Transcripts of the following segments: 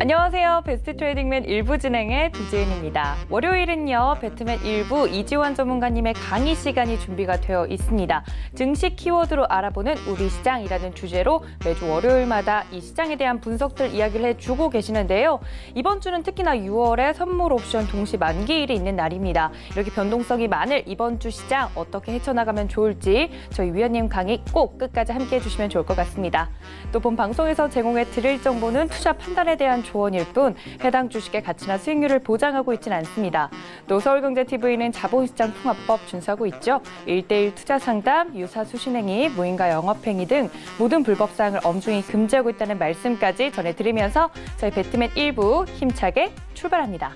안녕하세요. 베스트 트레이딩맨 일부 진행의 주지은입니다. 월요일은요. 배트맨 일부 이지원 전문가님의 강의 시간이 준비가 되어 있습니다. 증시 키워드로 알아보는 우리 시장이라는 주제로 매주 월요일마다 이 시장에 대한 분석들 이야기를 해주고 계시는데요. 이번 주는 특히나 6월에 선물 옵션 동시 만기일이 있는 날입니다. 이렇게 변동성이 많을 이번 주 시장 어떻게 헤쳐나가면 좋을지 저희 위원님 강의 꼭 끝까지 함께해 주시면 좋을 것 같습니다. 또 본 방송에서 제공해 드릴 정보는 투자 판단에 대한 조언일 뿐 해당 주식의 가치나 수익률을 보장하고 있지는 않습니다. 또 서울경제TV는 자본시장 통합법 준수하고 있죠. 일대일 투자 상담, 유사 수신행위, 무인가 영업행위 등 모든 불법사항을 엄중히 금지하고 있다는 말씀까지 전해드리면서 저희 배트맨 1부 힘차게 출발합니다.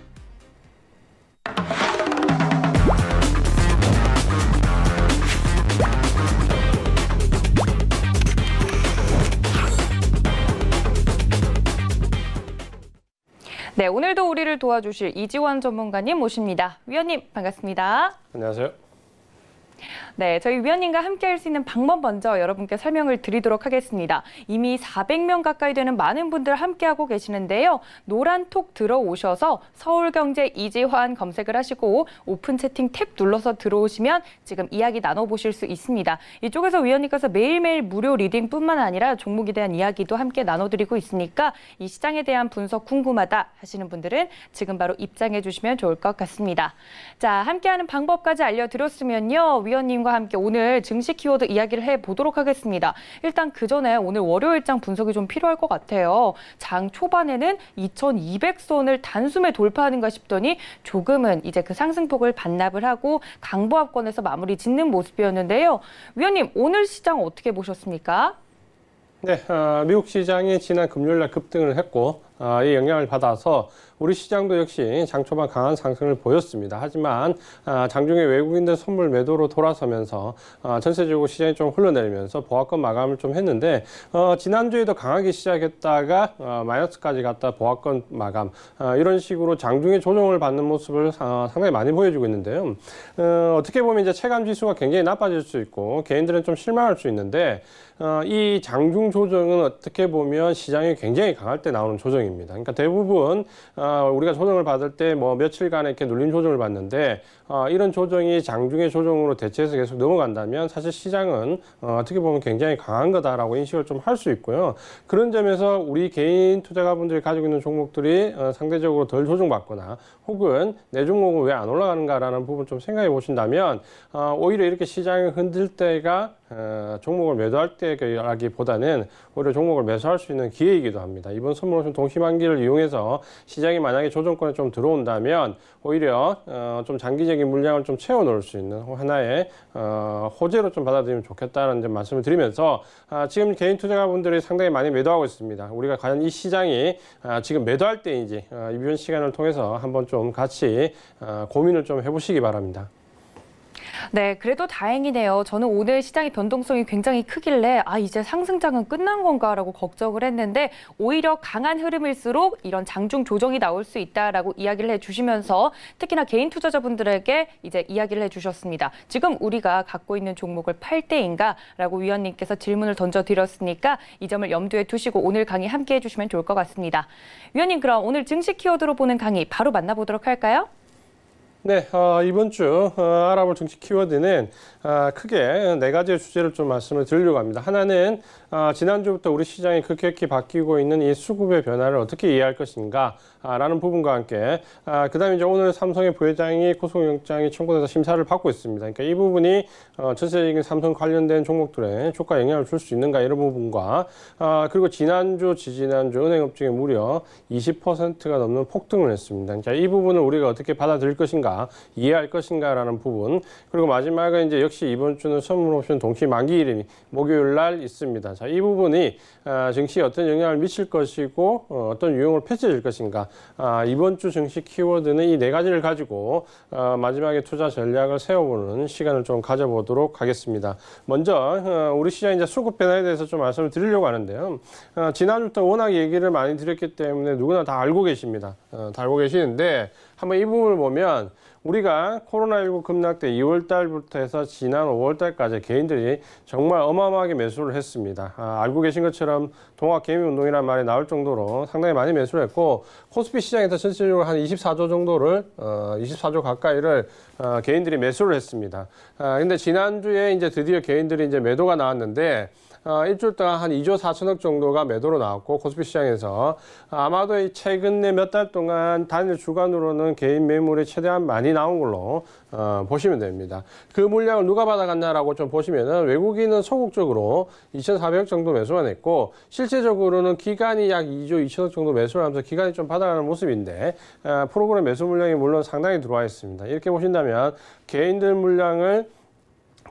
네, 오늘도 우리를 도와주실 이지원 전문가님 모십니다. 위원님 반갑습니다. 안녕하세요. 네, 저희 위원님과 함께 할 수 있는 방법 먼저 여러분께 설명을 드리도록 하겠습니다. 이미 400명 가까이 되는 많은 분들 함께하고 계시는데요. 노란톡 들어오셔서 서울경제 이지환 검색을 하시고 오픈 채팅 탭 눌러서 들어오시면 지금 이야기 나눠보실 수 있습니다. 이쪽에서 위원님께서 매일매일 무료 리딩뿐만 아니라 종목에 대한 이야기도 함께 나눠드리고 있으니까 이 시장에 대한 분석 궁금하다 하시는 분들은 지금 바로 입장해 주시면 좋을 것 같습니다. 자, 함께하는 방법까지 알려드렸으면요. 위원님과 함께 오늘 증시 키워드 이야기를 해보도록 하겠습니다. 일단 그 전에 오늘 월요일장 분석이 좀 필요할 것 같아요. 장 초반에는 2,200선을 단숨에 돌파하는가 싶더니 조금은 이제 그 상승폭을 반납을 하고 강보합권에서 마무리 짓는 모습이었는데요. 위원님, 오늘 시장 어떻게 보셨습니까? 네, 어, 미국 시장이 지난 금요일 날 급등을 했고 의 아, 영향을 받아서 우리 시장도 역시 장 초반 강한 상승을 보였습니다. 하지만 아, 장중에 외국인들 선물 매도로 돌아서면서 아, 전세적으로 시장이 좀 흘러내리면서 보합권 마감을 좀 했는데 어, 지난주에도 강하게 시작했다가 어, 마이너스까지 갔다 보합권 마감 이런 식으로 장중에 조정을 받는 모습을 상당히 많이 보여주고 있는데요. 어, 어떻게 보면 이제 체감 지수가 굉장히 나빠질 수 있고 개인들은 좀 실망할 수 있는데 이 장중 조정은 어떻게 보면 시장이 굉장히 강할 때 나오는 조정입니다. 조정입니다. 그러니까 대부분 아, 우리가 조정을 받을 때 뭐 며칠간 이렇게 눌림 조정을 받는데 어, 이런 조정이 장중의 조정으로 대체해서 계속 넘어간다면 사실 시장은 어, 떻게 보면 굉장히 강한 거다라고 인식을 좀 할 수 있고요. 그런 점에서 우리 개인 투자가분들이 가지고 있는 종목들이 어, 상대적으로 덜 조정받거나 혹은 내 종목은 왜 안 올라가는가라는 부분 좀 생각해 보신다면 어, 오히려 이렇게 시장이 흔들 때가 종목을 매도할 때라기보다는 오히려 종목을 매수할 수 있는 기회이기도 합니다. 이번 선물로션동심환기를 이용해서 시장이 만약에 조정권에 좀 들어온다면 오히려 좀 장기적인 적인 물량을 좀 채워 넣을 수 있는 하나의 어, 호재로 좀 받아들이면 좋겠다는 점 말씀을 드리면서 아, 지금 개인 투자자분들이 상당히 많이 매도하고 있습니다. 우리가 과연 이 시장이 아, 지금 매도할 때인지 아, 어, 이번 시간을 통해서 한번 좀 같이 아, 고민을 좀 해보시기 바랍니다. 네, 그래도 다행이네요. 저는 오늘 시장의 변동성이 굉장히 크길래 아 이제 상승장은 끝난 건가라고 걱정을 했는데 오히려 강한 흐름일수록 이런 장중 조정이 나올 수 있다라고 이야기를 해주시면서 특히나 개인 투자자분들에게 이제 이야기를 해주셨습니다. 지금 우리가 갖고 있는 종목을 팔 때인가라고 위원님께서 질문을 던져드렸으니까 이 점을 염두에 두시고 오늘 강의 함께 해주시면 좋을 것 같습니다. 위원님 그럼 오늘 증시 키워드로 보는 강의 바로 만나보도록 할까요? 네, 어, 이번 주 어, 알아볼 정치 키워드는 아, 크게 네 가지의 주제를 좀 말씀을 드리려고 합니다. 하나는 아, 지난주부터 우리 시장이 급격히 바뀌고 있는 이 수급의 변화를 어떻게 이해할 것인가라는 아, 부분과 함께 그다음에 이제 오늘 삼성의 부회장이 구속영장이 청구돼서 심사를 받고 있습니다. 그러니까 이 부분이 어, 전세적인 삼성 관련된 종목들에 효과 영향을 줄 수 있는가 이런 부분과 그리고 지난주 지지난주 은행업종이 무려 20%가 넘는 폭등을 했습니다. 그러니까 이 부분을 우리가 어떻게 받아들일 것인가 이해할 것인가라는 부분 그리고 마지막은 이제 역 역시 이번 주는 선물 옵션 동시 만기일인 목요일 날 있습니다. 자, 이 부분이 아, 증시에 어떤 영향을 미칠 것이고 어, 어떤 유형을 펼쳐질 것인가. 아, 이번 주 증시 키워드는 이 네 가지를 가지고 아, 마지막에 투자 전략을 세워보는 시간을 좀 가져보도록 하겠습니다. 먼저 어, 우리 시장 이제 수급 변화에 대해서 좀 말씀을 드리려고 하는데요. 어, 지난주부터 워낙 얘기를 많이 드렸기 때문에 누구나 다 알고 계십니다. 다 알고 계시는데 한번 이 부분을 보면 우리가 코로나19 급락 때 2월 달부터 해서 지난 5월 달까지 개인들이 정말 어마어마하게 매수를 했습니다. 아, 알고 계신 것처럼 동학 개미 운동이라는 말이 나올 정도로 상당히 많이 매수를 했고 코스피 시장에서 전체적으로 한 24조 정도를 어, 24조 가까이를 어, 개인들이 매수를 했습니다. 아, 근데 지난주에 이제 드디어 개인들이 이제 매도가 나왔는데 어, 일주일 동안 한 2조 4천억 정도가 매도로 나왔고 코스피 시장에서 아마도 이 최근에 몇 달 동안 단일 주간으로는 개인 매물이 최대한 많이 나온 걸로 어, 보시면 됩니다. 그 물량을 누가 받아갔나라고 좀 보시면은 외국인은 소극적으로 2,400억 정도 매수만 했고 실제적으로는 기간이 약 2조 2천억 정도 매수를 하면서 기간이 좀 받아가는 모습인데 어, 프로그램 매수 물량이 물론 상당히 들어와 있습니다. 이렇게 보신다면 개인들 물량을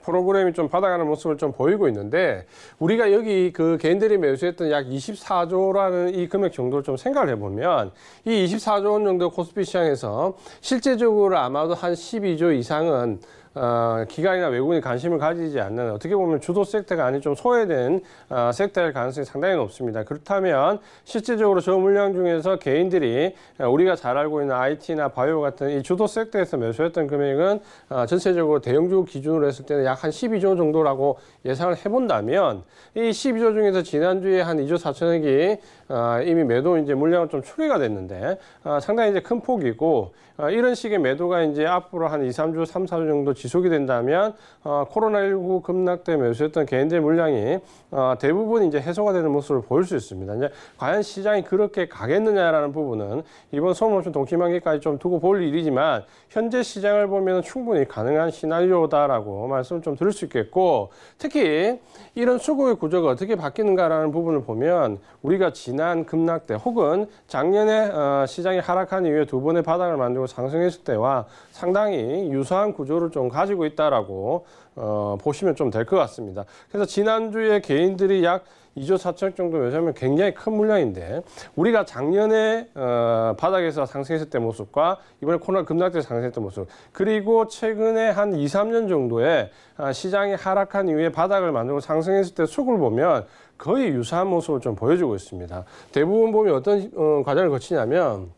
프로그램이 좀 받아가는 모습을 좀 보이고 있는데 우리가 여기 그 개인들이 매수했던 약 24조라는 이 금액 정도를 좀 생각을 해보면 이 24조 원 정도 코스피 시장에서 실제적으로 아마도 한 12조 이상은 어, 기관이나 외국인이 관심을 가지지 않는 어떻게 보면 주도 섹터가 아닌 좀 소외된 어, 섹터일 가능성이 상당히 높습니다. 그렇다면 실질적으로 저 물량 중에서 개인들이 어, 우리가 잘 알고 있는 IT나 바이오 같은 이 주도 섹터에서 매수했던 금액은 어, 전체적으로 대형주 기준으로 했을 때는 약 한 12조 정도라고 예상을 해본다면 이 12조 중에서 지난주에 한 2조 4천억이 아, 이미 매도 이제 물량은 좀 추리가 됐는데 아, 상당히 이제 큰 폭이고 아, 이런 식의 매도가 이제 앞으로 한 2, 3주, 3, 4주 정도 지속이 된다면 어, 아, 코로나19 급락 때 매수했던 개인들 물량이 어, 대부분 이제 해소가 되는 모습을 보일 수 있습니다. 이제 과연 시장이 그렇게 가겠느냐라는 부분은 이번 소모 o 동시만기까지 좀 두고 볼 일이지만 현재 시장을 보면 충분히 가능한 시나리오다라고 말씀을 좀 드릴 수 있겠고 특히 이런 수급의 구조가 어떻게 바뀌는가라는 부분을 보면 우리가 지난 지난 급락 때 혹은 작년에 어, 시장이 하락한 이후에 두 번의 바닥을 만들고 상승했을 때와 상당히 유사한 구조를 좀 가지고 있다라고 어, 보시면 좀 될 것 같습니다. 그래서 지난주에 개인들이 약 2조 4천억 정도 매수하면 굉장히 큰 물량인데 우리가 작년에 어, 바닥에서 상승했을 때 모습과 이번에 코로나 급락 때 상승했던 모습 그리고 최근에 한 2, 3년 정도에 아, 시장이 하락한 이후에 바닥을 만들고 상승했을 때 수급을 보면 거의 유사한 모습을 좀 보여주고 있습니다. 대부분 보면 어떤 어, 과정을 거치냐면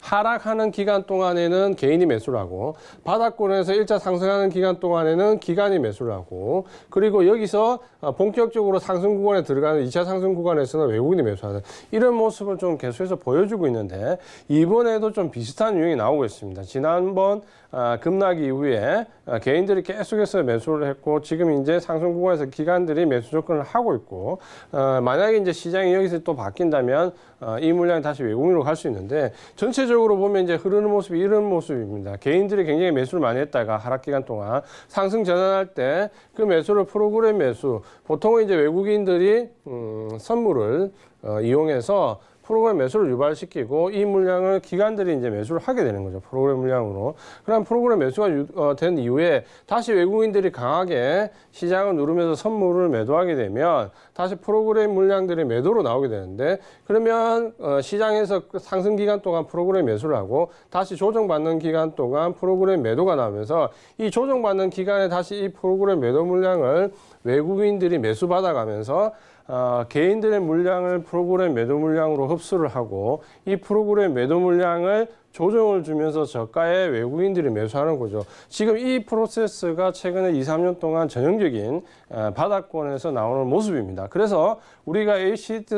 하락하는 기간 동안에는 개인이 매수를 하고 바닥권에서 일차 상승하는 기간 동안에는 기간이 매수를 하고 그리고 여기서 어, 본격적으로 상승 구간에 들어가는 이차 상승 구간에서는 외국인이 매수하는 이런 모습을 좀 계속해서 보여주고 있는데 이번에도 좀 비슷한 유형이 나오고 있습니다. 지난번 아, 급락 이후에 아, 개인들이 계속해서 매수를 했고 지금 이제 상승 구간에서 기관들이 매수 조건을 하고 있고 아, 만약에 이제 시장이 여기서 또 바뀐다면 아, 이 물량이 다시 외국으로 갈 수 있는데 전체적으로 보면 이제 흐르는 모습이 이런 모습입니다. 개인들이 굉장히 매수를 많이 했다가 하락 기간 동안 상승 전환할 때 그 매수를 프로그램 매수 보통은 이제 외국인들이 음, 선물을 어, 이용해서 프로그램 매수를 유발시키고 이 물량을 기관들이 이제 매수를 하게 되는 거죠. 프로그램 물량으로. 그럼 프로그램 매수가 유, 어, 된 이후에 다시 외국인들이 강하게 시장을 누르면서 선물을 매도하게 되면 다시 프로그램 물량들이 매도로 나오게 되는데 그러면 어, 시장에서 그 상승 기간 동안 프로그램 매수를 하고 다시 조정받는 기간 동안 프로그램 매도가 나오면서 이 조정받는 기간에 다시 이 프로그램 매도 물량을 외국인들이 매수 받아가면서 어, 개인들의 물량을 프로그램 매도 물량으로 흡수를 하고 이 프로그램 매도 물량을 조정을 주면서 저가에 외국인들이 매수하는 거죠. 지금 이 프로세스가 최근에 2, 3년 동안 전형적인 아, 바닥권에서 나오는 모습입니다. 그래서 우리가 a c t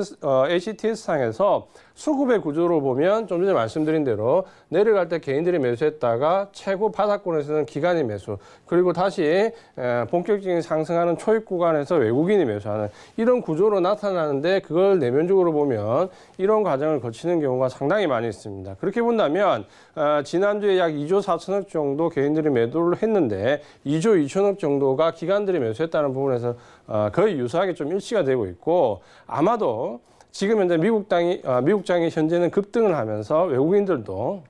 s 상에서 수급의 구조로 보면 좀 전에 말씀드린 대로 내려갈 때 개인들이 매수했다가 최고 바닥권에서는 기간이 매수 그리고 다시 본격적인 상승하는 초입 구간에서 외국인이 매수하는 이런 구조로 나타나는데 그걸 내면적으로 보면 이런 과정을 거치는 경우가 상당히 많이 있습니다. 그렇게 본다면 보면 어, 지난주에 약 2조 4천억 정도 개인들이 매도를 했는데 2조 2천억 정도가 기관들이 매수했다는 부분에서 어, 거의 유사하게 좀 일치가 되고 있고 아마도 지금 현재 미국 당이 어, 미국 장이 현재는 급등을 하면서 외국인들도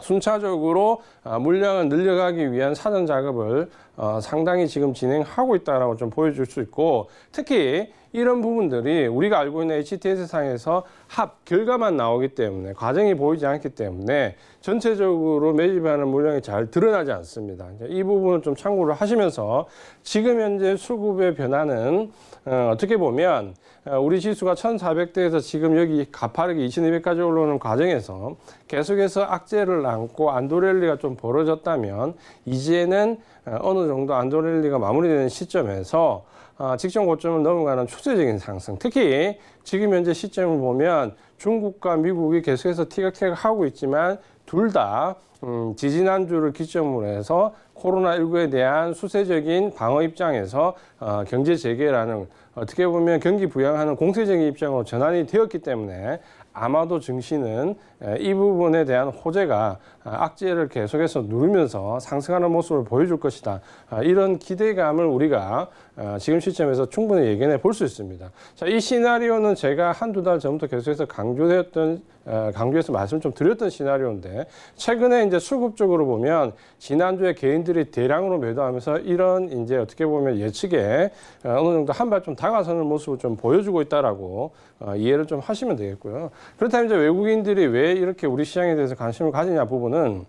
순차적으로 아, 물량을 늘려가기 위한 사전 작업을 어, 상당히 지금 진행하고 있다라고 좀 보여줄 수 있고 특히 이런 부분들이 우리가 알고 있는 HTS 상에서 합 결과만 나오기 때문에 과정이 보이지 않기 때문에 전체적으로 매집하는 물량이 잘 드러나지 않습니다. 이 부분을 좀 참고를 하시면서 지금 현재 수급의 변화는 어, 어떻게 보면 어, 우리 지수가 1,400대에서 지금 여기 가파르게 2,200까지 올라오는 과정에서 계속해서 악재를 안고 안도랠리가 좀 벌어졌다면 이제는 어, 어느 정도 안도랠리가 마무리되는 시점에서 어, 직전 고점을 넘어가는 추세적인 상승. 특히 지금 현재 시점을 보면 중국과 미국이 계속해서 티격태격하고 있지만 둘다 음, 지지난주를 기점으로 해서 코로나19에 대한 수세적인 방어 입장에서 어, 경제 재개라는 어떻게 보면 경기 부양하는 공세적인 입장으로 전환이 되었기 때문에 아마도 증시는 이 부분에 대한 호재가 아, 악재를 계속해서 누르면서 상승하는 모습을 보여줄 것이다. 아, 이런 기대감을 우리가 아, 지금 시점에서 충분히 예견해 볼 수 있습니다. 자, 이 시나리오는 제가 한두 달 전부터 계속해서 강조되었던 강조해서 말씀 을좀 드렸던 시나리오인데 최근에 이제 수급 적으로 보면 지난주에 개인들이 대량으로 매도하면서 이런 이제 어떻게 보면 예측에 어느 정도 한 발 좀 다가서는 모습을 좀 보여주고 있다라고 이해를 좀 하시면 되겠고요. 그렇다면 이제 외국인들이 왜왜 이렇게 우리 시장에 대해서 관심을 가지냐 부분은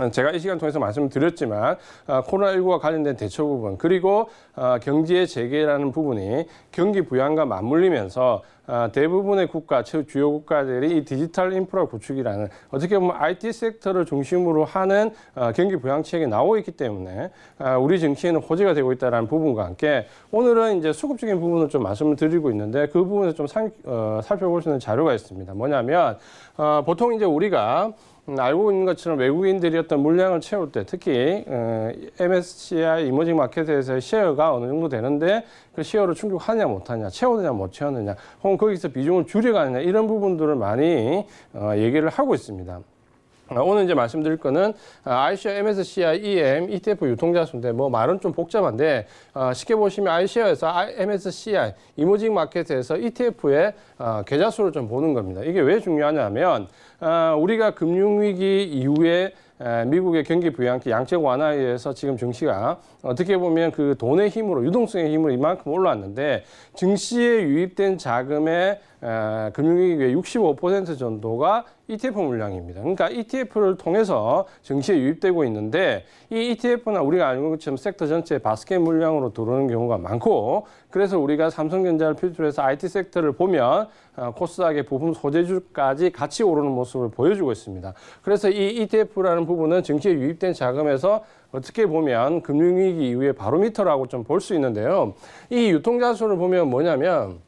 아, 제가 이 시간 통해서 말씀드렸지만 을 아, 코로나19와 관련된 대처 부분 그리고 아, 경제 재개라는 부분이 경기 부양과 맞물리면서 대부분의 국가, 주요 국가들이 이 디지털 인프라 구축이라는 어떻게 보면 IT 섹터를 중심으로 하는 경기 부양책이 나오고 있기 때문에 우리 정치에는 호재가 되고 있다는 부분과 함께 오늘은 이제 수급적인 부분을 좀 말씀을 드리고 있는데 그 부분에서 좀 어, 살펴볼 수 있는 자료가 있습니다. 뭐냐면 어, 보통 이제 우리가 음, 알고 있는 것처럼 외국인들이 어떤 물량을 채울 때 특히 어, MSCI 이머징 마켓에서의 셰어가 어느 정도 되는데 그 셰어를 충족하냐 못하냐 채우느냐 못 채우느냐 혹은 거기서 비중을 줄여가느냐 이런 부분들을 많이 어, 얘기를 하고 있습니다. 아, 오늘 이제 말씀드릴 거는 아이 h a r e MSCI EM ETF 유통자 수인데 뭐 말은 좀 복잡한데 아, 쉽게 보시면 iShare에서 MSCI 이모직 마켓에서 ETF의 아, 계좌 수를 좀 보는 겁니다. 이게 왜 중요하냐면 우리가 금융 위기 이후에 미국의 경기 부양기 양적 완화에 의해서 지금 증시가 어떻게 보면 그 돈의 힘으로 유동성의 힘으로 이만큼 올라왔는데 증시에 유입된 자금의 에, 금융위기의 65% 정도가 ETF 물량입니다. 그러니까 ETF를 통해서 증시에 유입되고 있는데 이 ETF나 우리가 알고 있는 섹터 전체 바스켓 물량으로 들어오는 경우가 많고 그래서 우리가 삼성전자를 필두로 해서 IT 섹터를 보면 어, 코스닥의 부품 소재주까지 같이 오르는 모습을 보여주고 있습니다. 그래서 이 ETF라는 부분은 증시에 유입된 자금에서 어떻게 보면 금융위기 이후의 바로미터라고 좀 볼 수 있는데요. 이 유통자수를 보면 뭐냐면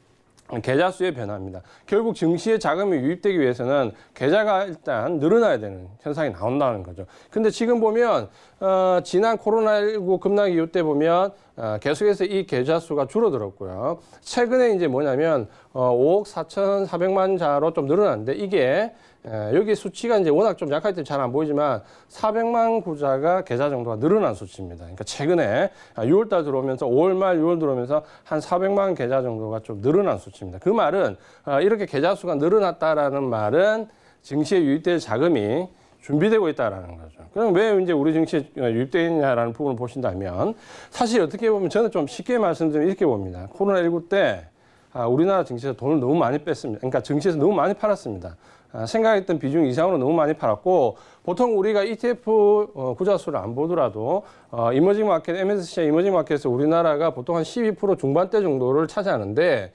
계좌 수의 변화입니다. 결국 증시에 자금이 유입되기 위해서는 계좌가 일단 늘어나야 되는 현상이 나온다는 거죠. 근데 지금 보면 어, 지난 코로나19 급락 이후 때 보면 어, 계속해서 이 계좌 수가 줄어들었고요. 최근에 이제 뭐냐면 어, 5억 4,400만 자로 좀 늘어났는데 이게 예, 여기 수치가 이제 워낙 좀약할때문잘안 보이지만 400만 구자가 계좌 정도가 늘어난 수치입니다. 그러니까 최근에 6월 달 들어오면서 5월 말 6월 들어오면서 한 400만 계좌 정도가 좀 늘어난 수치입니다. 그 말은 어, 이렇게 계좌 수가 늘어났다라는 말은 증시에 유입될 자금이 준비되고 있다라는 거죠. 그럼 왜 이제 우리 증시에 어, 유입되느냐라는 부분을 보신다면 사실 어떻게 보면 저는 좀 쉽게 말씀드리면 이렇게 봅니다. 코로나19 때 아, 우리나라 증시에서 돈을 너무 많이 뺐습니다. 그러니까 증시에서 너무 많이 팔았습니다. 아, 생각했던 비중 이상으로 너무 많이 팔았고 보통 우리가 ETF 어, 구자수를 안 보더라도 어, 이머징 마켓, MSCI 이머징 마켓에서 우리나라가 보통 한 12% 중반대 정도를 차지하는데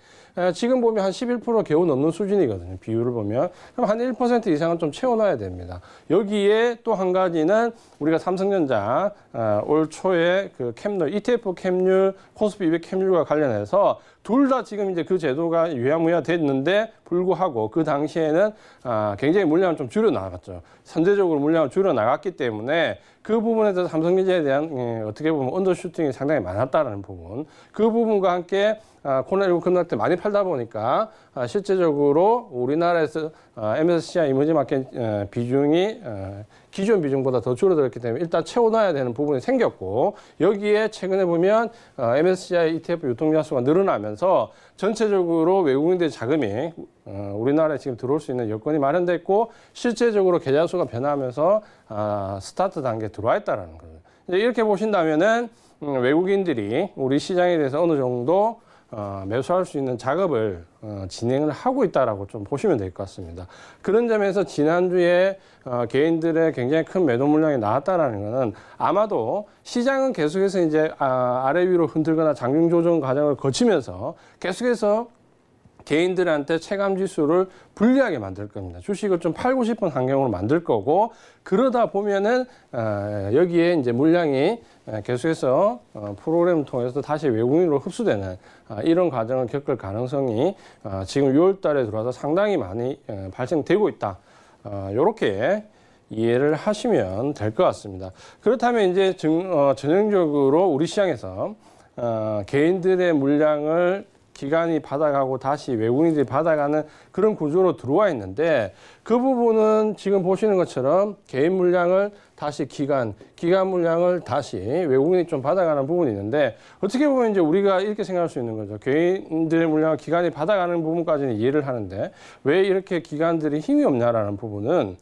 지금 보면 한 11% 겨우 넘는 수준이거든요. 비율을 보면. 그럼 한1% 이상은 좀 채워놔야 됩니다. 여기에 또 한 가지는 우리가 삼성전자 아, 올 초에 그 캡률, ETF 캡률, 코스피 200 캡률과 관련해서 둘다 지금 이제 그 제도가 유야무야 됐는데 불구하고 그 당시에는 아, 굉장히 물량을 좀 줄여 나갔죠. 선제적으로 물량을 줄여 나갔기 때문에 그 부분에서 삼성전자에 대한 예, 어떻게 보면 언더슈팅이 상당히 많았다라는 부분. 그 부분과 함께 아, 코로나19 급날때 많이 팔다 보니까 아, 실제적으로 우리나라에서 아, MSCI 이머지 마켓 어, 비중이 어, 기존 비중보다 더 줄어들었기 때문에 일단 채워놔야 되는 부분이 생겼고 여기에 최근에 보면 어, MSCI ETF 유통자수가 늘어나면서 전체적으로 외국인들의 자금이 어, 우리나라에 지금 들어올 수 있는 여건이 마련됐고 실제적으로 계좌수가 변화하면서 아, 스타트 단계에 들어와 있다는 라 겁니다. 이렇게 보신다면은 음, 외국인들이 우리 시장에 대해서 어느 정도 어, 매수할 수 있는 작업을 어, 진행을 하고 있다라고 좀 보시면 될 것 같습니다. 그런 점에서 지난주에 어, 개인들의 굉장히 큰 매도 물량이 나왔다라는 것은 아마도 시장은 계속해서 이제 아, 아래 위로 흔들거나 장중 조정 과정을 거치면서 계속해서 개인들한테 체감 지수를 불리하게 만들 겁니다. 주식을 좀 팔고 싶은 환경으로 만들 거고 그러다 보면은 아, 여기에 이제 물량이 아, 계속해서 어, 프로그램을 통해서 다시 외국인으로 흡수되는 아, 이런 과정을 겪을 가능성이 지금 6월 달에 들어와서 상당히 많이 어, 발생되고 있다. 이렇게 어, 이해를 하시면 될 것 같습니다. 그렇다면 이제 전, 어, 전형적으로 우리 시장에서 어, 개인들의 물량을 기관이 받아가고 다시 외국인들이 받아가는 그런 구조로 들어와 있는데 그 부분은 지금 보시는 것처럼 개인 물량을 다시 기관, 기관 물량을 다시 외국인이 좀 받아가는 부분이 있는데 어떻게 보면 이제 우리가 이렇게 생각할 수 있는 거죠. 개인들의 물량을 기관이 받아가는 부분까지는 이해를 하는데 왜 이렇게 기관들이 힘이 없냐라는 부분은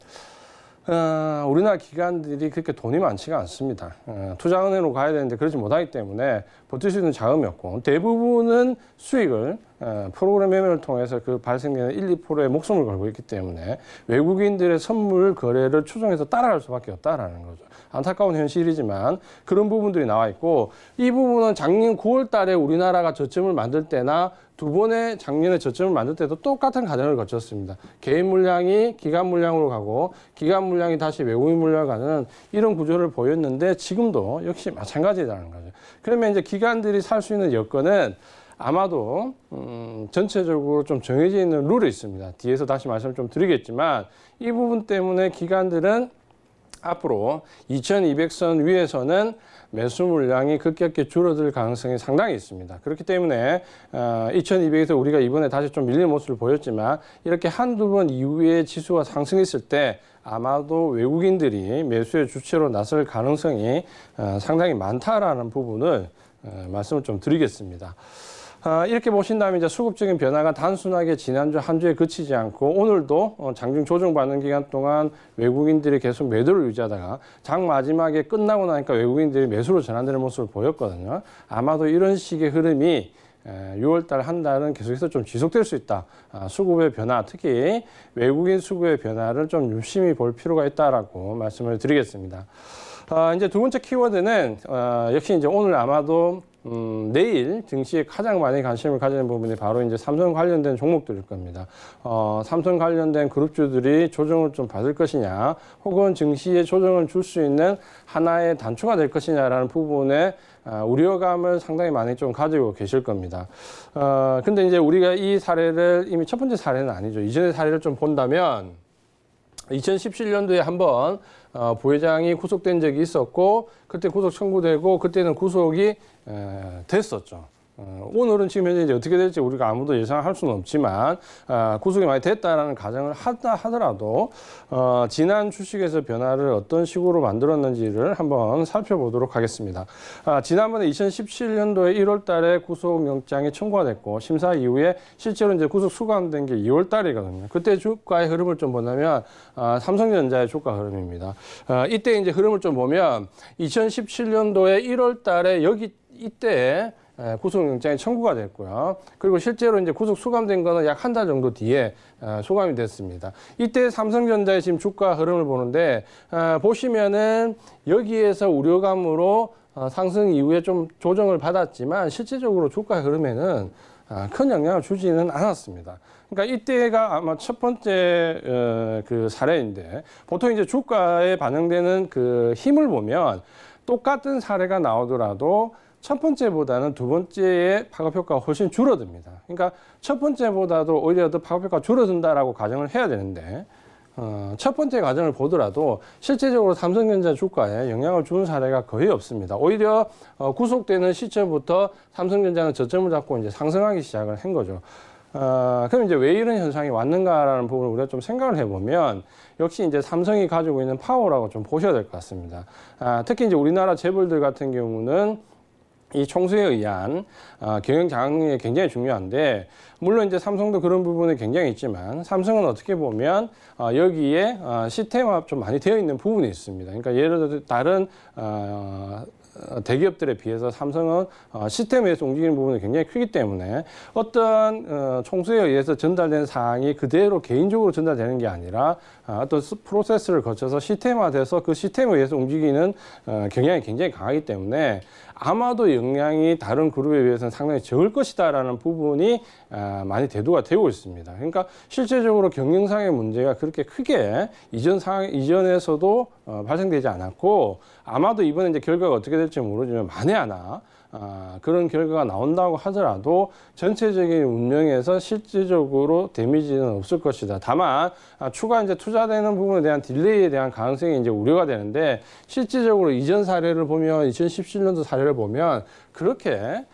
어, 우리나라 기관들이 그렇게 돈이 많지가 않습니다. 어, 투자은행으로 가야 되는데 그러지 못하기 때문에 버틸 수 있는 자금이 없고 대부분은 수익을 어, 프로그램 매매를 통해서 그 발생되는 1, 2%의 목숨을 걸고 있기 때문에 외국인들의 선물 거래를 추종해서 따라갈 수밖에 없다라는 거죠. 안타까운 현실이지만 그런 부분들이 나와 있고 이 부분은 작년 9월 달에 우리나라가 저점을 만들 때나 두 번의 작년에 저점을 만들 때도 똑같은 과정을 거쳤습니다. 개인 물량이 기간 물량으로 가고 기간 물량이 다시 외국인 물량으로 가는 이런 구조를 보였는데 지금도 역시 마찬가지라는 거죠. 그러면 이제 기관들이 살 수 있는 여건은 아마도 음, 전체적으로 좀 정해져 있는 룰이 있습니다. 뒤에서 다시 말씀을 좀 드리겠지만 이 부분 때문에 기관들은 앞으로 2200선 위에서는 매수 물량이 급격히 줄어들 가능성이 상당히 있습니다. 그렇기 때문에 2200에서 어, 우리가 이번에 다시 좀밀리 모습을 보였지만 이렇게 한두 번 이후에 지수가 상승했을 때 아마도 외국인들이 매수의 주체로 나설 가능성이 어, 상당히 많다라는 부분을 어, 말씀을 좀 드리겠습니다. 아, 이렇게 보신다면 이제 수급적인 변화가 단순하게 지난주 한 주에 그치지 않고 오늘도 어, 장중 조정받는 기간 동안 외국인들이 계속 매도를 유지하다가 장 마지막에 끝나고 나니까 외국인들이 매수로 전환되는 모습을 보였거든요. 아마도 이런 식의 흐름이 6월달 한 달은 계속해서 좀 지속될 수 있다. 아, 수급의 변화, 특히 외국인 수급의 변화를 좀 유심히 볼 필요가 있다라고 말씀을 드리겠습니다. 아, 이제 두 번째 키워드는 역시 이제 오늘 아마도 음, 내일 증시에 가장 많이 관심을 가지는 부분이 바로 이제 삼성 관련된 종목들일 겁니다. 어, 삼성 관련된 그룹주들이 조정을 좀 받을 것이냐, 혹은 증시에 조정을 줄 수 있는 하나의 단초가 될 것이냐라는 부분에 어, 우려감을 상당히 많이 좀 가지고 계실 겁니다. 어, 근데 이제 우리가 이 사례를 이미 첫 번째 사례는 아니죠. 이전의 사례를 좀 본다면 2017년도에 한번 어, 부회장이 구속된 적이 있었고 그때 구속 청구되고 그때는 구속이 됐었죠. 어, 오늘은 지금 현재 이제 어떻게 될지 우리가 아무도 예상할 수는 없지만 아, 구속이 많이 됐다라는 가정을 하다 하더라도 어, 지난 주식에서 변화를 어떤 식으로 만들었는지를 한번 살펴보도록 하겠습니다. 아, 지난번에 2017년도에 1월달에 구속영장이 청구가 됐고 심사 이후에 실제로 이제 구속 수감된 게 2월달이거든요. 그때 주가의 흐름을 좀 보면 아, 삼성전자의 주가 흐름입니다. 이때 이제 흐름을 좀 보면 2017년도에 1월달에 여기 이때 구속영장이 청구가 됐고요. 그리고 실제로 이제 구속 수감된 거는 약 한 달 정도 뒤에 소감이 됐습니다. 이때 삼성전자의 지금 주가 흐름을 보는데 보시면은 여기에서 우려감으로 어, 상승 이후에 좀 조정을 받았지만 실질적으로 주가 흐름에는 아, 큰 영향을 주지는 않았습니다. 그러니까 이때가 아마 첫 번째 어, 그 사례인데 보통 이제 주가에 반영되는 그 힘을 보면 똑같은 사례가 나오더라도 첫 번째보다는 두 번째의 파급 효과가 훨씬 줄어듭니다. 그러니까 첫 번째보다도 오히려 더 파급 효과가 줄어든다라고 가정을 해야 되는데 어, 첫 번째 과정을 보더라도 실제적으로 삼성전자 주가에 영향을 주는 사례가 거의 없습니다. 오히려 어, 구속되는 시점부터 삼성전자는 저점을 잡고 이제 상승하기 시작을 한 거죠. 어, 그럼 이제 왜 이런 현상이 왔는가라는 부분을 우리가 좀 생각을 해보면 역시 이제 삼성이 가지고 있는 파워라고 좀 보셔야 될 것 같습니다. 아, 특히 이제 우리나라 재벌들 같은 경우는 이 총수에 의한 어, 경영 장악이 굉장히 중요한데 물론 이제 삼성도 그런 부분이 굉장히 있지만 삼성은 어떻게 보면 어, 여기에 어, 시스템화좀 많이 되어 있는 부분이 있습니다. 그러니까 예를 들어 다른 대기업들에 비해서 삼성은 시스템에서 움직이는 부분이 굉장히 크기 때문에 어떤 총수에 의해서 전달된 사항이 그대로 개인적으로 전달되는 게 아니라 어떤 프로세스를 거쳐서 시스템화돼서 그 시스템에 의해서 움직이는 경향이 굉장히 강하기 때문에 아마도 영향이 다른 그룹에 비해서는 상당히 적을 것이다라는 부분이 아, 많이 대두가 되고 있습니다. 그러니까 실제적으로 경영상의 문제가 그렇게 크게 이전 상 이전에서도 어, 발생되지 않았고 아마도 이번에 이제 결과가 어떻게 될지 모르지만 만에 하나 아, 그런 결과가 나온다고 하더라도 전체적인 운명에서 실질적으로 데미지는 없을 것이다. 다만 아, 추가 이제 투자되는 부분에 대한 딜레이에 대한 가능성이 이제 우려가 되는데 실질적으로 이전 사례를 보면 2017년도 사례를 보면 그렇게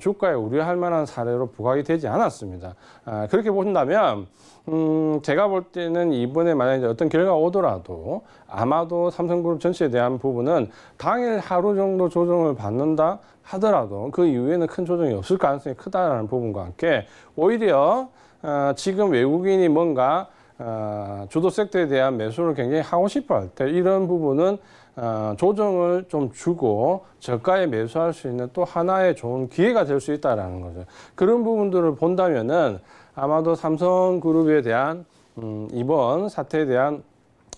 주가에 우려할 만한 사례로 부각이 되지 않았습니다. 아, 그렇게 본다면 음, 제가 볼 때는 이번에 만약에 어떤 결과가 오더라도 아마도 삼성그룹 전체에 대한 부분은 당일 하루 정도 조정을 받는다 하더라도 그 이후에는 큰 조정이 없을 가능성이 크다는 부분과 함께 오히려 어, 지금 외국인이 뭔가 어, 주도 섹터에 대한 매수를 굉장히 하고 싶어 할 때 이런 부분은 어, 조정을 좀 주고 저가에 매수할 수 있는 또 하나의 좋은 기회가 될 수 있다라는 거죠. 그런 부분들을 본다면은 아마도 삼성그룹에 대한 음, 이번 사태에 대한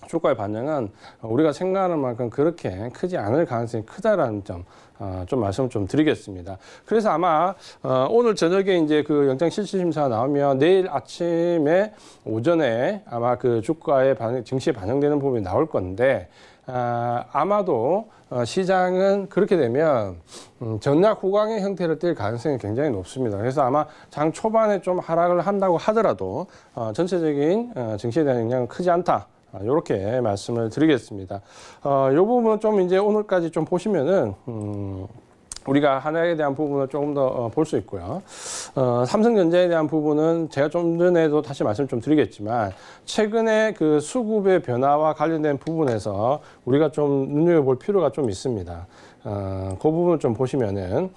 주가의 반영은 우리가 생각하는 만큼 그렇게 크지 않을 가능성이 크다라는 점, 어, 좀 말씀 좀 드리겠습니다. 그래서 아마 어, 오늘 저녁에 이제 그 영장 실질 심사 나오면 내일 아침에 오전에 아마 그주가에반 증시에 반영되는 부분이 나올 건데 아, 마도 어, 시장은 그렇게 되면 음, 전략 호강의 형태를 띨 가능성이 굉장히 높습니다. 그래서 아마 장 초반에 좀 하락을 한다고 하더라도 어, 전체적인 어, 증시에 대한 영향은 크지 않다. 이렇게 아, 말씀을 드리겠습니다. 이 부분 은좀 이제 오늘까지 좀 보시면은 음, 우리가 하나에 대한 부분을 조금 더 볼수 어, 있고요. 어, 삼성전자에 대한 부분은 제가 좀 전에도 다시 말씀 좀 드리겠지만 최근에 그 수급의 변화와 관련된 부분에서 우리가 좀 눈여겨볼 필요가 좀 있습니다. 어, 그 부분을 좀 보시면은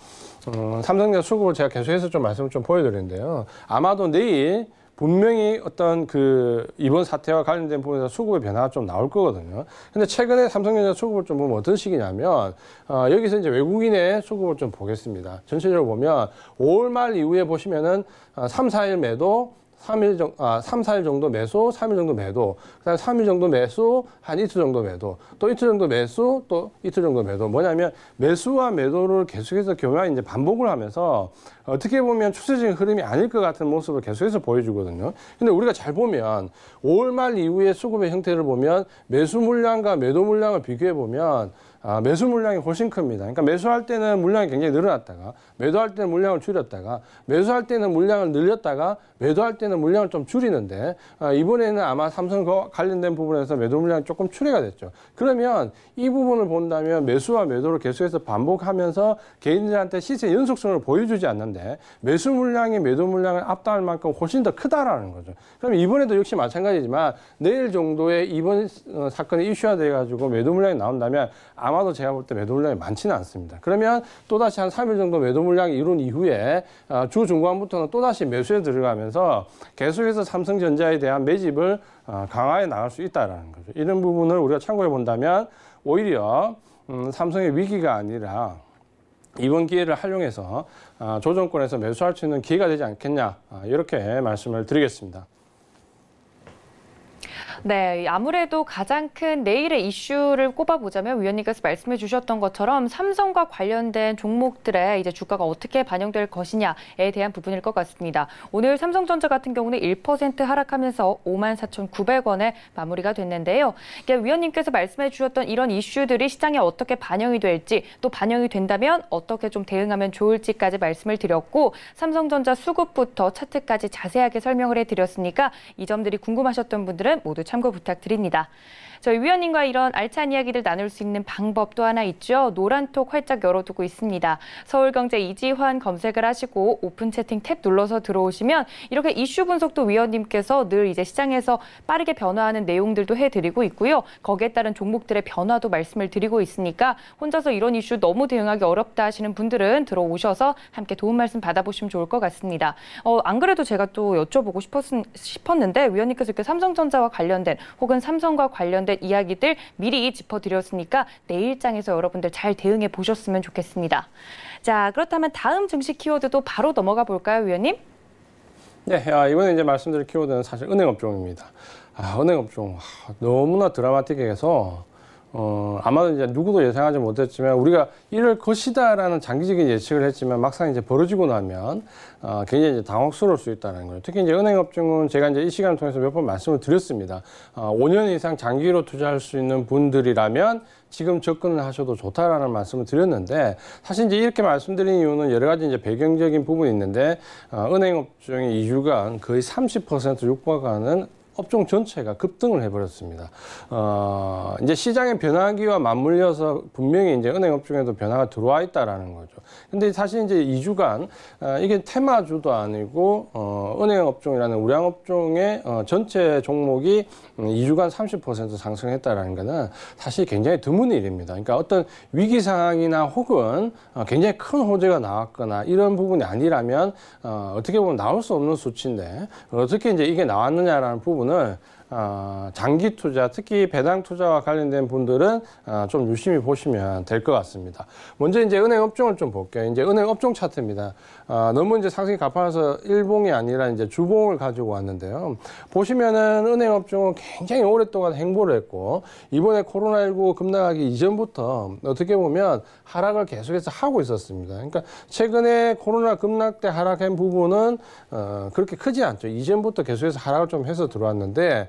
어, 삼성전자 수급을 제가 계속해서 좀 말씀을 좀 보여드리는데요. 아마도 내일 분명히 어떤 그 이번 사태와 관련된 부분에서 수급의 변화가 좀 나올 거거든요. 근데 최근에 삼성전자 수급을 좀 보면 어떤 식이냐면 어, 여기서 이제 외국인의 수급을 좀 보겠습니다. 전체적으로 보면 5월 말 이후에 보시면은 어, 3, 4일 매도 3일 정도, 아, 3, 4일 정도 매수, 3일 정도 매도, 그 다음에 3일 정도 매수, 한 이틀 정도 매도, 또 이틀 정도 매수, 또 이틀 정도 매도. 뭐냐면 매수와 매도를 계속해서 교묘 이제 반복을 하면서 어떻게 보면 추세적인 흐름이 아닐 것 같은 모습을 계속해서 보여주거든요. 근데 우리가 잘 보면 5월 말 이후에 수급의 형태를 보면 매수 물량과 매도 물량을 비교해 보면 아, 매수 물량이 훨씬 큽니다. 그러니까 매수할 때는 물량이 굉장히 늘어났다가 매도할 때는 물량을 줄였다가 매수할 때는 물량을 늘렸다가 매도할 때는 물량을 좀 줄이는데 아, 이번에는 아마 삼성 관련된 부분에서 매도 물량이 조금 추리가 됐죠. 그러면 이 부분을 본다면 매수와 매도를 계속해서 반복하면서 개인들한테 시세 연속성을 보여주지 않는데 매수 물량이 매도 물량을 압도할 만큼 훨씬 더 크다라는 거죠. 그럼 이번에도 역시 마찬가지지만 내일 정도의 이번 어, 사건이 이슈화 돼가지고 매도 물량이 나온다면 아마도 제가 볼 때 매도 물량이 많지는 않습니다. 그러면 또다시 한 3일 정도 매도 물량이 이룬 이후에 아, 주 중간부터는 또다시 매수에 들어가면서 계속해서 삼성전자에 대한 매집을 아, 강화해 나갈 수 있다는 거죠. 이런 부분을 우리가 참고해 본다면 오히려 음, 삼성의 위기가 아니라 이번 기회를 활용해서 아, 조정권에서 매수할 수 있는 기회가 되지 않겠냐 이렇게 말씀을 드리겠습니다. 네, 아무래도 가장 큰 내일의 이슈를 꼽아보자면 위원님께서 말씀해 주셨던 것처럼 삼성과 관련된 종목들의 이제 주가가 어떻게 반영될 것이냐에 대한 부분일 것 같습니다. 오늘 삼성전자 같은 경우는 1% 하락하면서 54,900원에 마무리가 됐는데요. 그러니까 위원님께서 말씀해 주셨던 이런 이슈들이 시장에 어떻게 반영이 될지 또 반영이 된다면 어떻게 좀 대응하면 좋을지까지 말씀을 드렸고 삼성전자 수급부터 차트까지 자세하게 설명을 해드렸으니까 이 점들이 궁금하셨던 분들은 모두 참 참고 부탁드립니다. 저희 위원님과 이런 알찬 이야기를 나눌 수 있는 방법 또 하나 있죠. 노란톡 활짝 열어두고 있습니다. 서울경제 이지환 검색을 하시고 오픈 채팅 탭 눌러서 들어오시면 이렇게 이슈 분석도 위원님께서 늘 이제 시장에서 빠르게 변화하는 내용들도 해드리고 있고요. 거기에 따른 종목들의 변화도 말씀을 드리고 있으니까 혼자서 이런 이슈 너무 대응하기 어렵다 하시는 분들은 들어오셔서 함께 도움 말씀 받아보시면 좋을 것 같습니다. 어, 안 그래도 제가 또 여쭤보고 싶었, 싶었는데 위원님께서 이렇게 삼성전자와 관련된 혹은 삼성과 관련된 관련된 이야기들 미리 짚어드렸으니까 내일장에서 여러분들 잘 대응해 보셨으면 좋겠습니다. 자, 그렇다면 다음 증시 키워드도 바로 넘어가 볼까요, 위원님? 네, 아, 이번에 이제 말씀드릴 키워드는 사실 은행업종입니다. 아, 은행업종 너무나 드라마틱해서 어, 아마도 이제 누구도 예상하지 못했지만 우리가 이럴 것이다라는 장기적인 예측을 했지만 막상 이제 벌어지고 나면 어, 굉장히 이제 당혹스러울 수 있다는 거예요. 특히 이제 은행업종은 제가 이제 이 시간을 통해서 몇 번 말씀을 드렸습니다. 어, 5년 이상 장기로 투자할 수 있는 분들이라면 지금 접근을 하셔도 좋다라는 말씀을 드렸는데 사실 이제 이렇게 말씀드린 이유는 여러 가지 이제 배경적인 부분이 있는데 어, 은행업종의 이주간 거의 30% 육박하는 업종 전체가 급등을 해버렸습니다. 어, 이제 시장의 변화기와 맞물려서 분명히 이제 은행 업종에도 변화가 들어와 있다라는 거죠. 근데 사실 이제 2주간 어, 이게 테마주도 아니고 어, 은행 업종이라는 우량 업종의 어, 전체 종목이 2주간 음, 30% 상승했다라는 거는 사실 굉장히 드문 일입니다. 그러니까 어떤 위기 상황이나 혹은 어, 굉장히 큰 호재가 나왔거나 이런 부분이 아니라면 어, 어떻게 보면 나올 수 없는 수치인데 어떻게 이제 이게 나왔느냐라는 부분 那。 어, 장기 투자, 특히 배당 투자와 관련된 분들은 어, 좀 유심히 보시면 될 것 같습니다. 먼저 이제 은행 업종을 좀 볼게요. 이제 은행 업종 차트입니다. 어, 너무 이제 상승이 가파라서 일봉이 아니라 이제 주봉을 가지고 왔는데요. 보시면은 은행 업종은 굉장히 오랫동안 행보를 했고 이번에 코로나19 급락하기 이전부터 어떻게 보면 하락을 계속해서 하고 있었습니다. 그러니까 최근에 코로나 급락 때 하락한 부분은 어, 그렇게 크지 않죠. 이전부터 계속해서 하락을 좀 해서 들어왔는데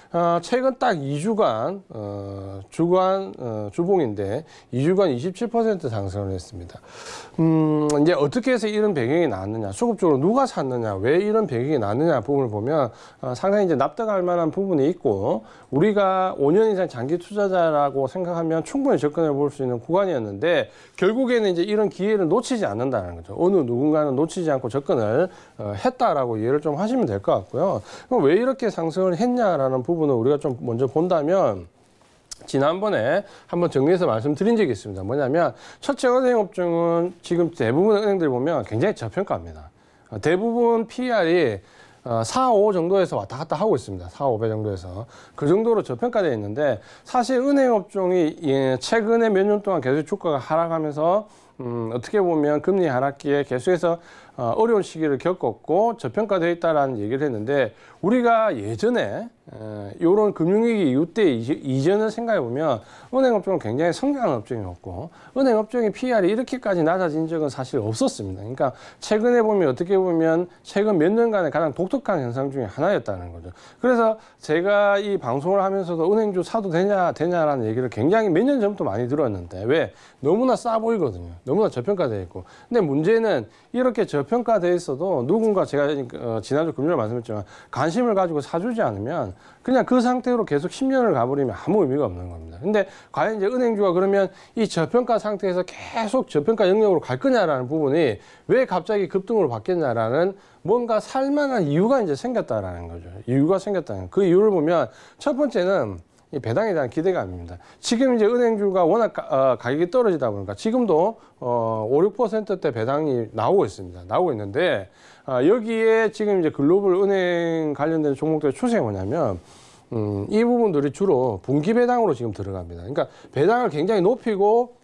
어, 최근 딱 2주간 어, 주간 어, 주봉인데 2주간 27% 상승을 했습니다. 음, 이제 어떻게 해서 이런 배경이 나왔느냐, 수급적으로 누가 샀느냐, 왜 이런 배경이 나느냐 부분을 보면 어, 상당히 이제 납득할 만한 부분이 있고 우리가 5년 이상 장기 투자자라고 생각하면 충분히 접근해 볼 수 있는 구간이었는데 결국에는 이제 이런 기회를 놓치지 않는다는 거죠. 어느 누군가는 놓치지 않고 접근을 어, 했다라고 이해를 좀 하시면 될 것 같고요. 그럼 왜 이렇게 상승을 했냐라는 부분. 부분을 우리가 좀 먼저 본다면 지난번에 한번 정리해서 말씀드린 적이 있습니다. 뭐냐면 첫째 은행업종은 지금 대부분 은행들 보면 굉장히 저평가입니다. 어, 대부분 p r 이 4, 어, 5 정도에서 왔다 갔다 하고 있습니다. 4, 5배 정도에서. 그 정도로 저평가되어 있는데 사실 은행업종이 예, 최근에 몇 년 동안 계속 주가가 하락하면서 음, 어떻게 보면 금리 하락기에 계속해서 어, 어려운 시기를 겪었고 저평가돼 있다라는 얘기를 했는데 우리가 예전에 이런 어, 금융위기 이후 때 이전을 생각해 보면 은행업종은 굉장히 성장한 업종이었고 은행업종의 PR이 이렇게까지 낮아진 적은 사실 없었습니다. 그러니까 최근에 보면 어떻게 보면 최근 몇 년간의 가장 독특한 현상 중에 하나였다는 거죠. 그래서 제가 이 방송을 하면서도 은행주 사도 되냐 되냐라는 얘기를 굉장히 몇 년 전부터 많이 들었는데 왜 너무나 싸 보이거든요. 너무나 저평가되어 있고 근데 문제는 이렇게 저 저평가돼 있어도 누군가 제가 어, 지난주 금요일 말씀했지만 관심을 가지고 사주지 않으면 그냥 그 상태로 계속 10년을 가버리면 아무 의미가 없는 겁니다. 근데 과연 이제 은행주가 그러면 이 저평가 상태에서 계속 저평가 영역으로 갈 거냐라는 부분이 왜 갑자기 급등으로 바뀌었냐라는 뭔가 살만한 이유가 이제 생겼다라는 거죠. 이유가 생겼다는 그 이유를 보면 첫 번째는 배당에 대한 기대감입니다. 지금 이제 은행주가 워낙 가, 어, 격이 떨어지다 보니까 지금도 어, 5, 6%대 배당이 나오고 있습니다. 나오고 있는데 어, 여기에 지금 이제 글로벌 은행 관련된 종목들의 추세가 뭐냐면 음, 이 부분들이 주로 분기 배당으로 지금 들어갑니다. 그러니까 배당을 굉장히 높이고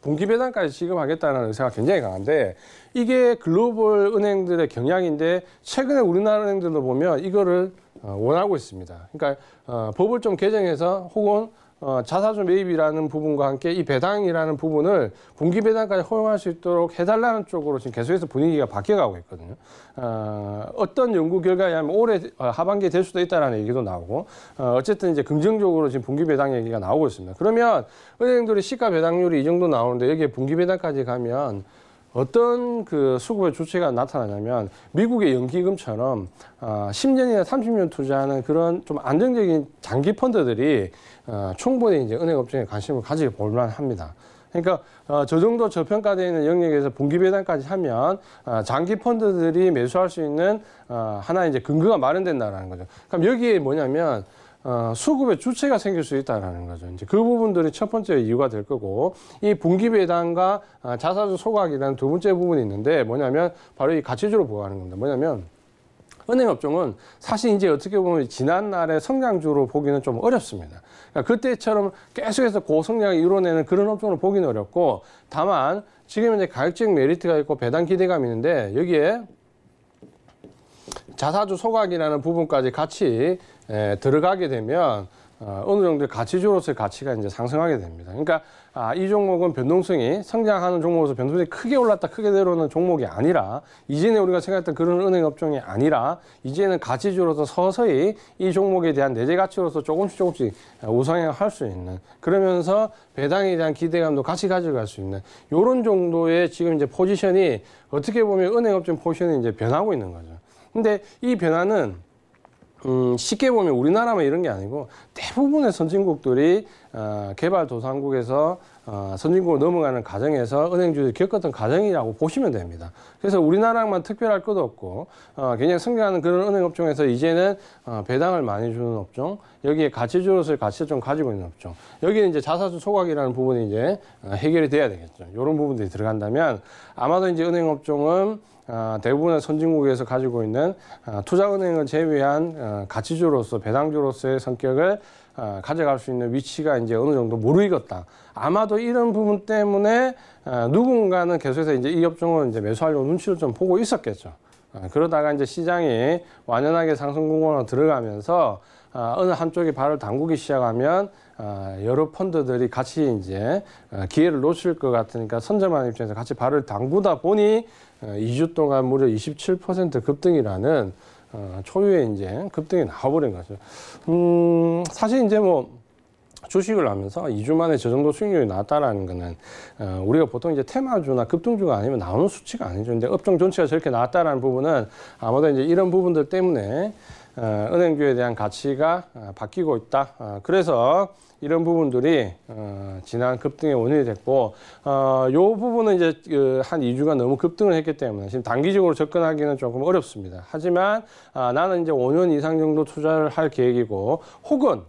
분기 배당까지 지급하겠다는 의사가 굉장히 강한데 이게 글로벌 은행들의 경향인데 최근에 우리나라 은행들도 보면 이거를 어, 원하고 있습니다. 그러니까 어, 법을 좀 개정해서 혹은 어, 자사주 매입이라는 부분과 함께 이 배당이라는 부분을 분기 배당까지 허용할 수 있도록 해달라는 쪽으로 지금 계속해서 분위기가 바뀌어가고 있거든요. 어, 어떤 연구 결과에 의하면 올해 어, 하반기에 될 수도 있다라는 얘기도 나오고 어쨌든 이제 긍정적으로 지금 분기 배당 얘기가 나오고 있습니다. 그러면 은행들이 시가 배당률이 이 정도 나오는데 여기에 분기 배당까지 가면 어떤 그 수급의 주체가 나타나냐면 미국의 연기금처럼 어, 아, 10년이나 30년 투자하는 그런 좀 안정적인 장기 펀드들이 어, 충분히 이제 은행업종에 관심을 가지게 볼만합니다. 그러니까 어, 저 정도 저평가되어 있는 영역에서 분기 배당까지 하면 아, 장기 펀드들이 매수할 수 있는 아, 하나 이제 근거가 마련된다라는 거죠. 그럼 여기에 뭐냐면 어, 수급의 주체가 생길 수 있다라는 거죠. 이제 그 부분들이 첫 번째 이유가 될 거고 이 분기 배당과 아, 자사주 소각이라는 두 번째 부분이 있는데 뭐냐면 바로 이 가치주로 보호하는 겁니다. 뭐냐면 은행 업종은 사실 이제 어떻게 보면 지난날의 성장주로 보기는 좀 어렵습니다. 그러니까 그때처럼 계속해서 고성장을 이뤄내는 그런 업종을 보기는 어렵고 다만 지금 이제 가격적 메리트가 있고 배당 기대감이 있는데 여기에 자사주 소각이라는 부분까지 같이 에, 들어가게 되면 어, 어느 정도 가치주로서의 가치가 이제 상승하게 됩니다. 그러니까 아, 이 종목은 변동성이 성장하는 종목으로서 변동성이 크게 올랐다 크게 내려오는 종목이 아니라 이전에 우리가 생각했던 그런 은행 업종이 아니라 이제는 가치주로서 서서히 이 종목에 대한 내재 가치로서 조금씩 조금씩 우상향할 수 있는 그러면서 배당에 대한 기대감도 같이 가져갈 수 있는 이런 정도의 지금 이제 포지션이 어떻게 보면 은행 업종 포지션이 이제 변하고 있는 거죠. 근데 이 변화는 음, 쉽게 보면 우리나라만 이런 게 아니고 대부분의 선진국들이 어, 개발도상국에서 어, 선진국으로 넘어가는 과정에서 은행주들이 겪었던 과정이라고 보시면 됩니다. 그래서 우리나라만 특별할 것도 없고 어, 굉장히 성장하는 그런 은행 업종에서 이제는 어, 배당을 많이 주는 업종, 여기에 가치주로서의 가치를 좀 가지고 있는 업종, 여기는 이제 자사주 소각이라는 부분이 이제 어, 해결이 돼야 되겠죠. 이런 부분들이 들어간다면 아마도 이제 은행 업종은 아, 대부분의 선진국에서 가지고 있는 아, 투자은행을 제외한 아, 가치주로서 배당주로서의 성격을 가져갈 수 있는 위치가 이제 어느 정도 모르익었다. 아마도 이런 부분 때문에 누군가는 계속해서 이제 이 업종을 이제 매수하려고 눈치를 좀 보고 있었겠죠. 그러다가 이제 시장이 완연하게 상승 공원으로 들어가면서 어느 한쪽이 발을 담그기 시작하면 여러 펀드들이 같이 이제 기회를 놓칠 것 같으니까 선점하는 입장에서 같이 발을 담그다 보니 2주 동안 무려 27% 급등이라는 어, 초유의 이제 급등이 나와버린 거죠. 음, 사실 이제 뭐 주식을 하면서 2주 만에 저 정도 수익률이 나왔다라는 거는 어, 우리가 보통 이제 테마주나 급등주가 아니면 나오는 수치가 아니죠. 근데 업종 전체가 저렇게 나왔다라는 부분은 아마도 이제 이런 부분들 때문에 어, 은행주에 대한 가치가 어, 바뀌고 있다. 어, 그래서 이런 부분들이 지난 급등의 원인이 됐고 이 부분은 이제 그 한 2주간 너무 급등을 했기 때문에 지금 단기적으로 접근하기는 조금 어렵습니다. 하지만 아, 나는 이제 5년 이상 정도 투자를 할 계획이고 혹은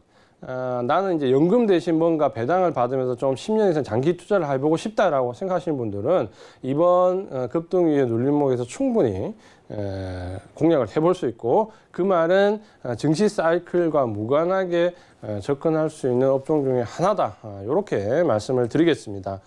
아, 나는 이제 연금 대신 뭔가 배당을 받으면서 좀 10년 이상 장기 투자를 해보고 싶다라고 생각하시는 분들은 이번 어, 급등위에 눌림목에서 충분히 에, 공략을 해볼 수 있고 그 말은 어, 증시 사이클과 무관하게 접근할 수 있는 업종 중에 하나다 이렇게 말씀을 드리겠습니다.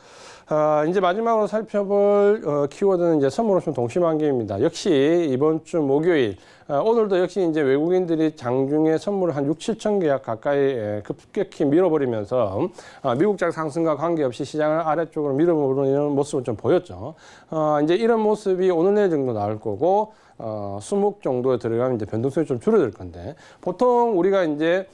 아, 이제 마지막으로 살펴볼 어, 키워드는 이제 선물 옵션 동심환기입니다 역시 이번 주 목요일 아, 오늘도 역시 이제 외국인들이 장중에 선물을 한 6, 7천 계약 가까이 에, 예, 급격히 밀어버리면서 아, 미국장 상승과 관계없이 시장을 아래쪽으로 밀어버리는 모습을좀 보였죠. 아, 이제 이런 모습이 오늘 내일 정도 나올 거고 어, 수목 정도에 들어가면 이제 변동성이 좀 줄어들 건데 보통 우리가 이제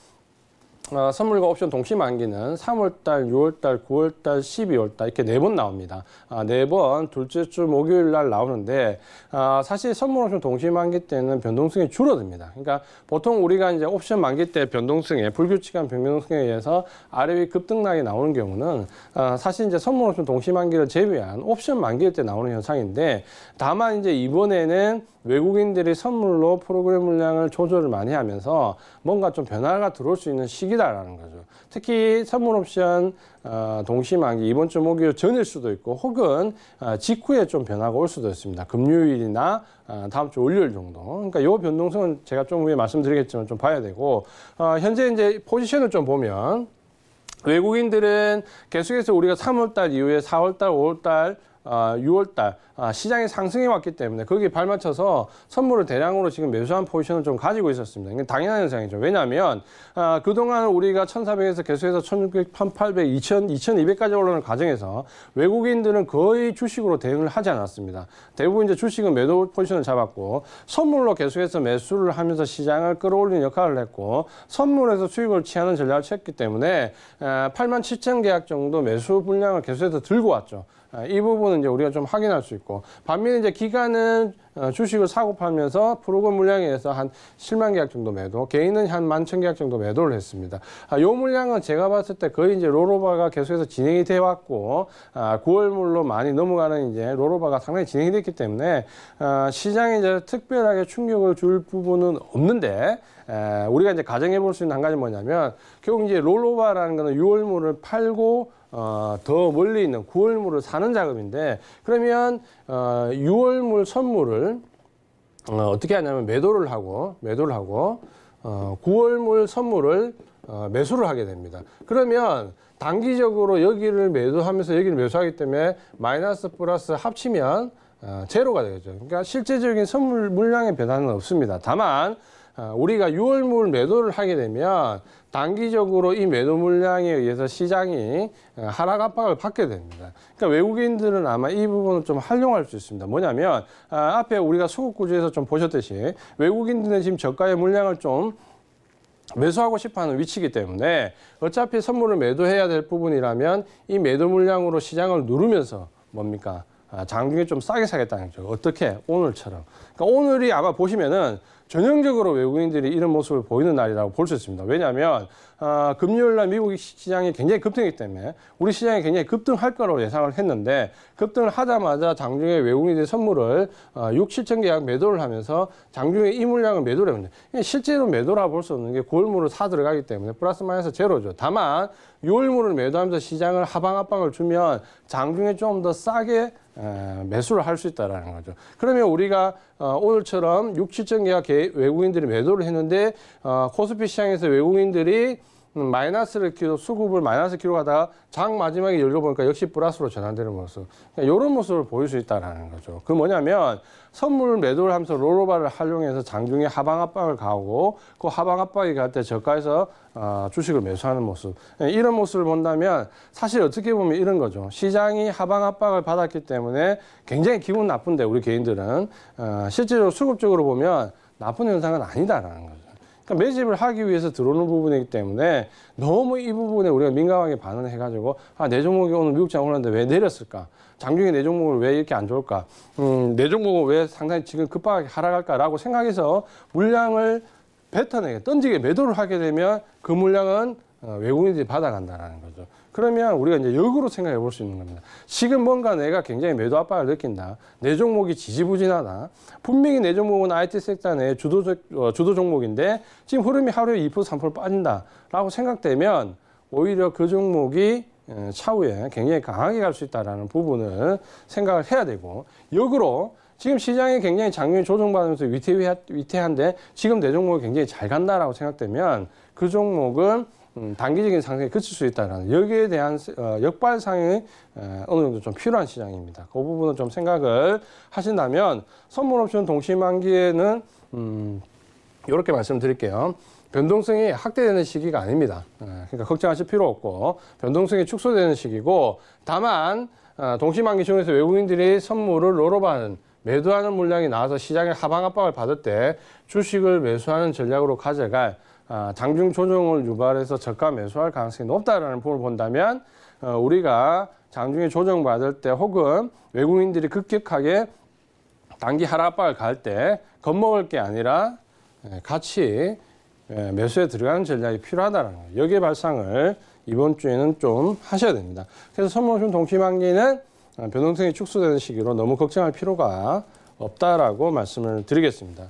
어, 선물과 옵션 동시 만기는 3월달, 6월달, 9월달, 12월달 이렇게 네 번 나옵니다. 아, 네 번 둘째 주 목요일 날 나오는데 아, 사실 선물 옵션 동시 만기 때는 변동성이 줄어듭니다. 그러니까 보통 우리가 이제 옵션 만기 때 변동성에 불규칙한 변동성에 의해서 아래 위 급등락이 나오는 경우는 아, 사실 이제 선물 옵션 동시 만기를 제외한 옵션 만기일 때 나오는 현상인데 다만 이제 이번에는 외국인들이 선물로 프로그램 물량을 조절을 많이 하면서 뭔가 좀 변화가 들어올 수 있는 시기 틀리다라는 거죠. 특히 선물 옵션 어, 동시 만기 이번 주 목요일 전일 수도 있고 혹은 어, 직후에 좀 변화가 올 수도 있습니다. 금요일이나 어, 다음 주 월요일 정도. 그러니까 요 변동성은 제가 좀 후에 말씀드리겠지만 좀 봐야 되고 어, 현재 이제 포지션을 좀 보면 외국인들은 계속해서 우리가 3월달 이후에 4월달, 5월달 6월달 아, 아, 시장이 상승해 왔기 때문에 거기에 발맞춰서 선물을 대량으로 지금 매수한 포지션을 좀 가지고 있었습니다. 이게 당연한 현상이죠. 왜냐하면 아, 그동안 우리가 1,400에서 계속해서 1,600, 1,800, 2,000, 2,200까지 올라오는 과정에서 외국인들은 거의 주식으로 대응을 하지 않았습니다. 대부분 이제 주식은 매도 포지션을 잡았고 선물로 계속해서 매수를 하면서 시장을 끌어올리는 역할을 했고 선물에서 수익을 취하는 전략을 취했기 때문에 8만 7천 계약 정도 매수 분량을 계속해서 들고 왔죠. 아, 이 부분은 이제 우리가 좀 확인할 수 있고 반면에 이제 기간은 어, 주식을 사고 팔면서 프로그 램 물량에 의해서 한 7만 계약 정도 매도, 개인은 한1 1 0 계약 정도 매도를 했습니다. 이 아, 물량은 제가 봤을 때 거의 이제 로로바가 계속해서 진행이 돼 왔고 9월물로 아, 많이 넘어가는 이제 로로바가 상당히 진행이 됐기 때문에 시장에 이제 특별하게 충격을 줄 부분은 없는데 우리가 이제 가정해 볼 수 있는 한 가지 뭐냐면 결국 이제 롤오바라는 거는 6월물을 팔고 어, 더 멀리 있는 9월물을 사는 작업인데 그러면 어, 6월물 선물을 어, 어떻게 하냐면 매도를 하고 매도를 하고 어, 9월물 선물을 어, 매수를 하게 됩니다. 그러면 단기적으로 여기를 매도하면서 여기를 매수하기 때문에 마이너스 플러스 합치면 어, 제로가 되겠죠. 그러니까 실제적인 선물 물량의 변화는 없습니다. 다만 아, 우리가 유월물 매도를 하게 되면 단기적으로 이 매도 물량에 의해서 시장이 어, 하락 압박을 받게 됩니다. 그러니까 외국인들은 아마 이 부분을 좀 활용할 수 있습니다. 뭐냐면 아, 앞에 우리가 수급 구조에서 좀 보셨듯이 외국인들은 지금 저가의 물량을 좀 매수하고 싶어하는 위치이기 때문에 어차피 선물을 매도해야 될 부분이라면 이 매도 물량으로 시장을 누르면서 뭡니까? 아, 장중에 좀 싸게 사겠다는 거죠. 어떻게? 오늘처럼. 그러니까 오늘이 아마 보시면은 전형적으로 외국인들이 이런 모습을 보이는 날이라고 볼 수 있습니다. 왜냐하면 어, 금요일 날 미국 시장이 굉장히 급등했기 때문에 우리 시장이 굉장히 급등할 거라고 예상을 했는데 급등을 하자마자 장중에 외국인들이 선물을 어, 6, 7천 계약 매도를 하면서 장중에 이 물량을 매도를 했는데 실제로 매도라 볼 수 없는 게 골물을 사 들어가기 때문에 플러스 마이너스 제로죠. 다만 요일물을 매도하면서 시장을 하방 하방을 주면 장중에 좀 더 싸게 매수를 할 수 있다라는 거죠. 그러면 우리가 어, 오늘처럼 6, 7천 개가 외국인들이 매도를 했는데 어, 코스피 시장에서 외국인들이 마이너스를 키로 수급을 마이너스 키로 가다가 장 마지막에 열려보니까 역시 플러스로 전환되는 모습. 이런 그러니까 모습을 보일 수 있다는 거죠. 그 뭐냐면 선물 매도를 하면서 롤오바를 활용해서 장중에 하방 압박을 가하고 그 하방 압박이 갈 때 저가에서 어, 주식을 매수하는 모습. 그러니까 이런 모습을 본다면 사실 어떻게 보면 이런 거죠. 시장이 하방 압박을 받았기 때문에 굉장히 기분 나쁜데 우리 개인들은 어, 실제로 수급적으로 보면 나쁜 현상은 아니다라는 거죠. 그러니까 매집을 하기 위해서 들어오는 부분이기 때문에 너무 이 부분에 우리가 민감하게 반응해 가지고 아내 종목이 오늘 미국장 올랐는데 왜 내렸을까? 장중에 내 종목을 왜 이렇게 안 좋을까? 음, 내 종목은 왜 상당히 지금 급하게 하락할까라고 생각해서 물량을 뱉어내게 던지게 매도를 하게 되면 그 물량은 어, 외국인들이 받아간다는 거죠. 그러면 우리가 이제 역으로 생각해 볼 수 있는 겁니다. 지금 뭔가 내가 굉장히 매도 압박을 느낀다. 내 종목이 지지부진하다. 분명히 내 종목은 IT 섹터 내 주도, 어, 주도 종목인데 지금 흐름이 하루에 2% 3% 빠진다라고 생각되면 오히려 그 종목이 어, 차후에 굉장히 강하게 갈 수 있다라는 부분을 생각을 해야 되고 역으로 지금 시장이 굉장히 작년에 조정받으면서 위태위태한데 지금 내 종목이 굉장히 잘 간다라고 생각되면 그 종목은 음, 단기적인 상승에 그칠 수 있다는 여기에 대한 어, 역발상이 어, 느 정도 좀 필요한 시장입니다. 그 부분은 좀 생각을 하신다면 선물옵션 동시만기에는 음, 이렇게 말씀드릴게요. 변동성이 확대되는 시기가 아닙니다. 그러니까 걱정하실 필요 없고 변동성이 축소되는 시기고 다만 어, 동시만기 중에서 외국인들이 선물을 롤업하는 매도하는 물량이 나와서 시장의 하방 압박을 받을 때 주식을 매수하는 전략으로 가져갈 당중 아, 조정을 유발해서 저가 매수할 가능성이 높다라는 부분을 본다면 어, 우리가 장중에 조정받을 때 혹은 외국인들이 급격하게 단기 하락박을 갈때 겁먹을 게 아니라 예, 같이 예, 매수에 들어가는 전략이 필요하다는 거예요. 여기에 발상을 이번 주에는 좀 하셔야 됩니다. 그래서 선물금 동시만기는 어, 변동성이 축소되는 시기로 너무 걱정할 필요가 없다라고 말씀을 드리겠습니다.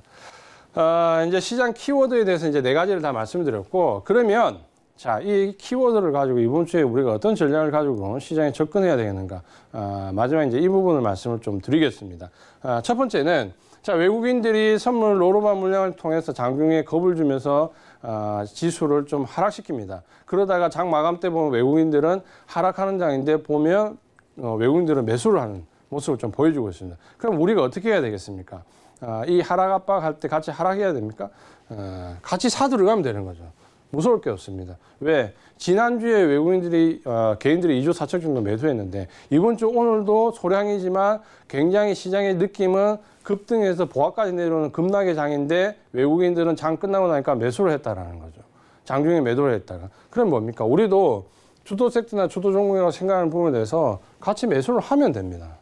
어, 이제 시장 키워드에 대해서 이제 네 가지를 다 말씀드렸고 그러면 자, 이 키워드를 가지고 이번 주에 우리가 어떤 전략을 가지고 시장에 접근해야 되겠는가. 아, 마지막 이제 이 부분을 말씀을 좀 드리겠습니다. 아, 첫 번째는 자, 외국인들이 선물 로로마 물량을 통해서 장중에 겁을 주면서 아, 지수를 좀 하락시킵니다. 그러다가 장 마감 때 보면 외국인들은 하락하는 장인데 보면 어, 외국인들은 매수를 하는 모습을 좀 보여주고 있습니다. 그럼 우리가 어떻게 해야 되겠습니까? 아, 이 하락 압박할 때 같이 하락해야 됩니까? 아, 같이 사들어가면 되는 거죠. 무서울 게 없습니다. 왜? 지난주에 외국인들이, 아, 개인들이 2조 4천 정도 매수했는데, 이번 주 오늘도 소량이지만 굉장히 시장의 느낌은 급등해서 보합까지 내려오는 급락의 장인데, 외국인들은 장 끝나고 나니까 매수를 했다라는 거죠. 장중에 매도를 했다가. 그럼 뭡니까? 우리도 주도 섹터나 주도 종목이라고 생각하는 부분에 대해서 같이 매수를 하면 됩니다.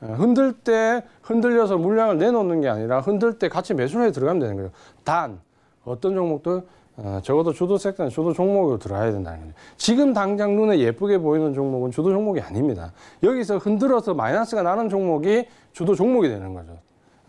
흔들 때 흔들려서 물량을 내놓는 게 아니라 흔들 때 같이 매수해 들어가면 되는 거예요. 단 어떤 종목도 어, 적어도 주도 섹터는 주도 종목으로 들어가야 된다는 거죠. 지금 당장 눈에 예쁘게 보이는 종목은 주도 종목이 아닙니다. 여기서 흔들어서 마이너스가 나는 종목이 주도 종목이 되는 거죠.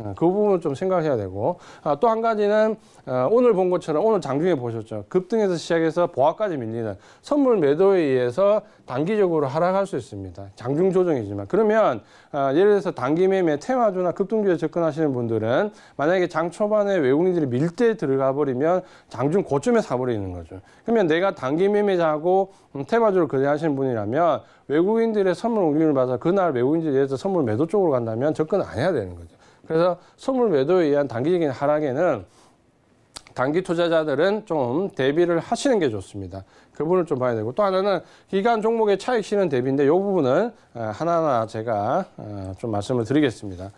예, 그 부분 좀 생각해야 되고 아, 또 한 가지는 어, 오늘 본 것처럼 오늘 장중에 보셨죠. 급등에서 시작해서 보합까지 밀리는 선물 매도에 의해서 단기적으로 하락할 수 있습니다. 장중 조정이지만 그러면 어, 예를 들어서 단기 매매 테마주나 급등주에 접근하시는 분들은 만약에 장 초반에 외국인들이 밀대 들어가 버리면 장중 고점에 사버리는 거죠. 그러면 내가 단기 매매자고 음, 테마주를 거래하시는 분이라면 외국인들의 선물 옮김을 받아 그날 외국인들에 의해서 선물 매도 쪽으로 간다면 접근 안 해야 되는 거죠. 그래서 선물 매도에 의한 단기적인 하락에는 단기 투자자들은 좀 대비를 하시는 게 좋습니다. 그 부분을 좀 봐야 되고 또 하나는 기간 종목의 차익 실는 대비인데 이 부분은 어, 하나하나 제가 어, 좀 말씀을 드리겠습니다.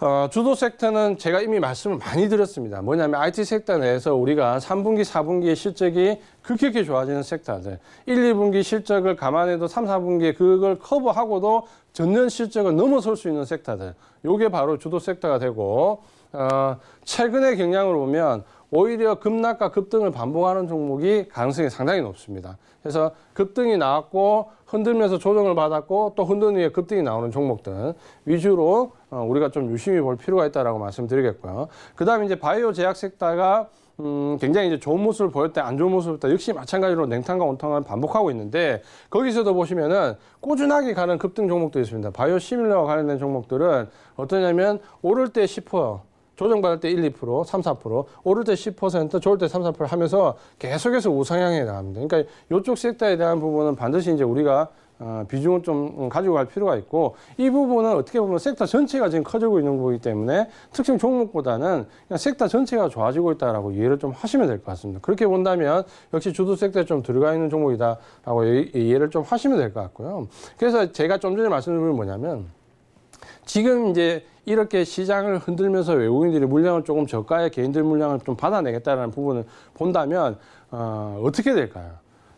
어, 주도 섹터는 제가 이미 말씀을 많이 드렸습니다. 뭐냐면 IT 섹터 내에서 우리가 3분기, 4분기의 실적이 급격히 좋아지는 섹터들. 1, 2분기 실적을 감안해도 3, 4분기에 그걸 커버하고도 전년 실적을 넘어설 수 있는 섹터들. 요게 바로 주도 섹터가 되고 어, 최근의 경향을 보면 오히려 급락과 급등을 반복하는 종목이 가능성이 상당히 높습니다. 그래서 급등이 나왔고 흔들면서 조정을 받았고 또 흔든 후에 급등이 나오는 종목들 위주로 어, 우리가 좀 유심히 볼 필요가 있다라고 말씀드리겠고요. 그다음에 이제 바이오 제약 섹터가 음, 굉장히 이제 좋은 모습을 보였다, 안 좋은 모습을 보였다. 역시 마찬가지로 냉탕과 온탕을 반복하고 있는데 거기서도 보시면은 꾸준하게 가는 급등 종목도 있습니다. 바이오 시밀러와 관련된 종목들은 어떠냐면 오를 때 10%, 조정받을 때 1, 2%, 3, 4%, 오를 때 10%, 좋을 때 3, 4% 하면서 계속해서 우상향에 나갑니다. 그러니까 이쪽 섹터에 대한 부분은 반드시 이제 우리가 어, 비중을 좀 가지고 갈 필요가 있고 이 부분은 어떻게 보면 섹터 전체가 지금 커지고 있는 거기 때문에 특정 종목보다는 그냥 섹터 전체가 좋아지고 있다라고 이해를 좀 하시면 될 것 같습니다. 그렇게 본다면 역시 주도 섹터에 좀 들어가 있는 종목이다라고 이해를 좀 하시면 될 것 같고요. 그래서 제가 좀 전에 말씀드린 뭐냐면 지금 이제 이렇게 시장을 흔들면서 외국인들이 물량을 조금 저가의 개인들 물량을 좀 받아내겠다는 부분을 본다면 어, 어떻게 될까요?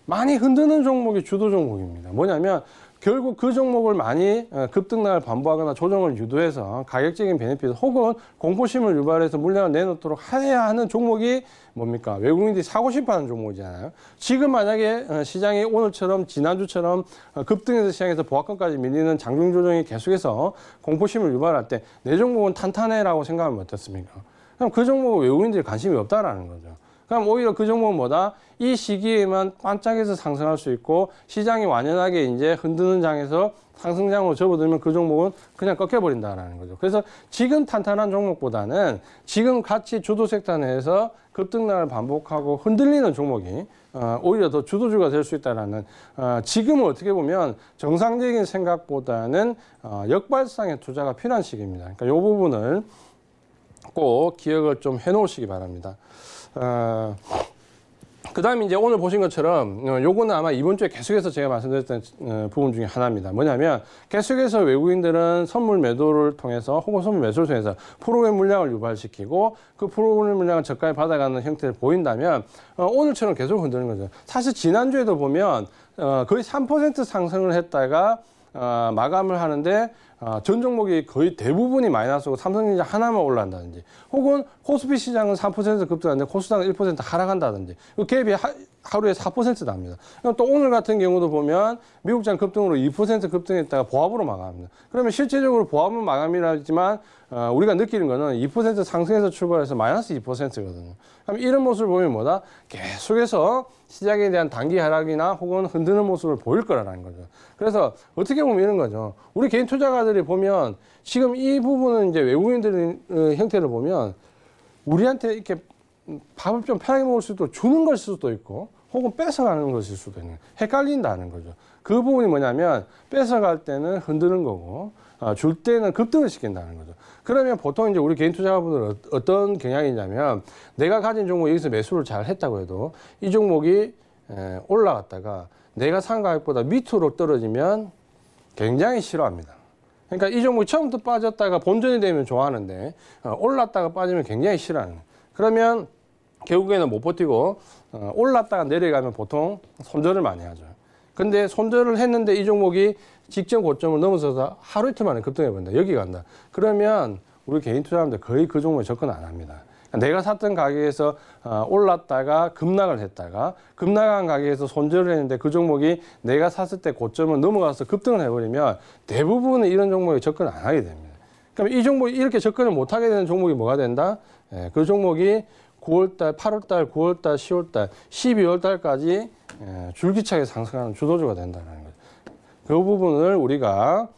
많이 흔드는 종목이 주도 종목입니다. 뭐냐면 결국 그 종목을 많이 어, 급등날 반복하거나 조정을 유도해서 가격적인 베네핏 혹은 공포심을 유발해서 물량을 내놓도록 해야 하는 종목이 뭡니까? 외국인들이 사고 싶어하는 종목이잖아요. 지금 만약에 어, 시장이 오늘처럼 지난주처럼 어, 급등해서 시장에서 보합권까지 밀리는 장중 조정이 계속해서 공포심을 유발할 때 내 종목은 탄탄해라고 생각하면 어떻습니까? 그럼 그 종목은 외국인들이 관심이 없다라는 거죠. 그럼 오히려 그 종목보다 이 시기에만 반짝해서 상승할 수 있고 시장이 완연하게 이제 흔드는 장에서 상승장으로 접어들면 그 종목은 그냥 꺾여버린다라는 거죠. 그래서 지금 탄탄한 종목보다는 지금 같이 주도 섹터 내에서 급등날 반복하고 흔들리는 종목이 어, 오히려 더 주도주가 될 수 있다라는 어, 지금은 어떻게 보면 정상적인 생각보다는 어, 역발상의 투자가 필요한 시기입니다. 그러니까 이 부분을 꼭 기억을 좀 해놓으시기 바랍니다. 어, 아, 그 다음에 이제 오늘 보신 것처럼 어, 요거는 아마 이번 주에 계속해서 제가 말씀드렸던 어, 부분 중에 하나입니다. 뭐냐면 계속해서 외국인들은 선물 매도를 통해서 혹은 선물 매수를 통해서 프로그램 물량을 유발시키고 그 프로그램 물량을 저가에 받아가는 형태를 보인다면 어, 오늘처럼 계속 흔드는 거죠. 사실 지난주에도 보면 거의 3% 상승을 했다가 마감을 하는데 아, 전 종목이 거의 대부분이 마이너스고 삼성전자 하나만 올라간다든지 혹은 코스피 시장은 3% 급등하는데 코스닥은 1% 하락한다든지 그 갭이 하, 하루에 4% 납니다. 그럼 또 오늘 같은 경우도 보면 미국장 급등으로 2% 급등했다가 보합으로 마감합니다. 그러면 실제적으로 보합은 마감이라지만 어, 우리가 느끼는 거는 2% 상승해서 출발해서 마이너스 2%거든요. 그럼 이런 모습을 보면 뭐다? 계속해서 시장에 대한 단기 하락이나 혹은 흔드는 모습을 보일 거라는 거죠. 그래서 어떻게 보면 이런 거죠. 우리 개인 투자가들이 보면 지금 이 부분은 이제 외국인들의 어, 형태를 보면 우리한테 이렇게 밥을 좀 편하게 먹을 수도 주는 걸 수도 있고 혹은 뺏어가는 것일 수도 있는 헷갈린다는 거죠. 그 부분이 뭐냐면 뺏어갈 때는 흔드는 거고 아, 줄 때는 급등을 시킨다는 거죠. 그러면 보통 이제 우리 개인 투자자분들은 어, 어떤 경향이냐면 내가 가진 종목 여기서 매수를 잘 했다고 해도 이 종목이 에, 올라갔다가 내가 산 가격보다 밑으로 떨어지면 굉장히 싫어합니다. 그러니까 이 종목이 처음부터 빠졌다가 본전이 되면 좋아하는데 어, 올랐다가 빠지면 굉장히 싫어하는 거예요. 그러면 결국에는 못 버티고 어, 올랐다가 내려가면 보통 손절을 많이 하죠. 근데 손절을 했는데 이 종목이 직전 고점을 넘어서서 하루 이틀 만에 급등해 본다. 여기 간다. 그러면 우리 개인 투자자들 거의 그 종목에 접근 안 합니다. 그러니까 내가 샀던 가격에서 어, 올랐다가 급락을 했다가 급락한 가격에서 손절을 했는데 그 종목이 내가 샀을 때 고점을 넘어가서 급등을 해버리면 대부분은 이런 종목에 접근을 안 하게 됩니다. 그럼 이 종목이 이렇게 접근을 못하게 되는 종목이 뭐가 된다? 예, 그 종목이 9월달, 8월달, 9월달, 10월달, 12월달까지 예, 줄기차게 상승하는 주도주가 된다는 거예요. 그 부분을 우리가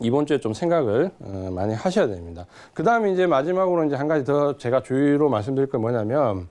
이번 주에 좀 생각을 어, 많이 하셔야 됩니다. 그 다음에 이제 마지막으로 이제 한 가지 더 제가 주의로 말씀드릴 건 뭐냐면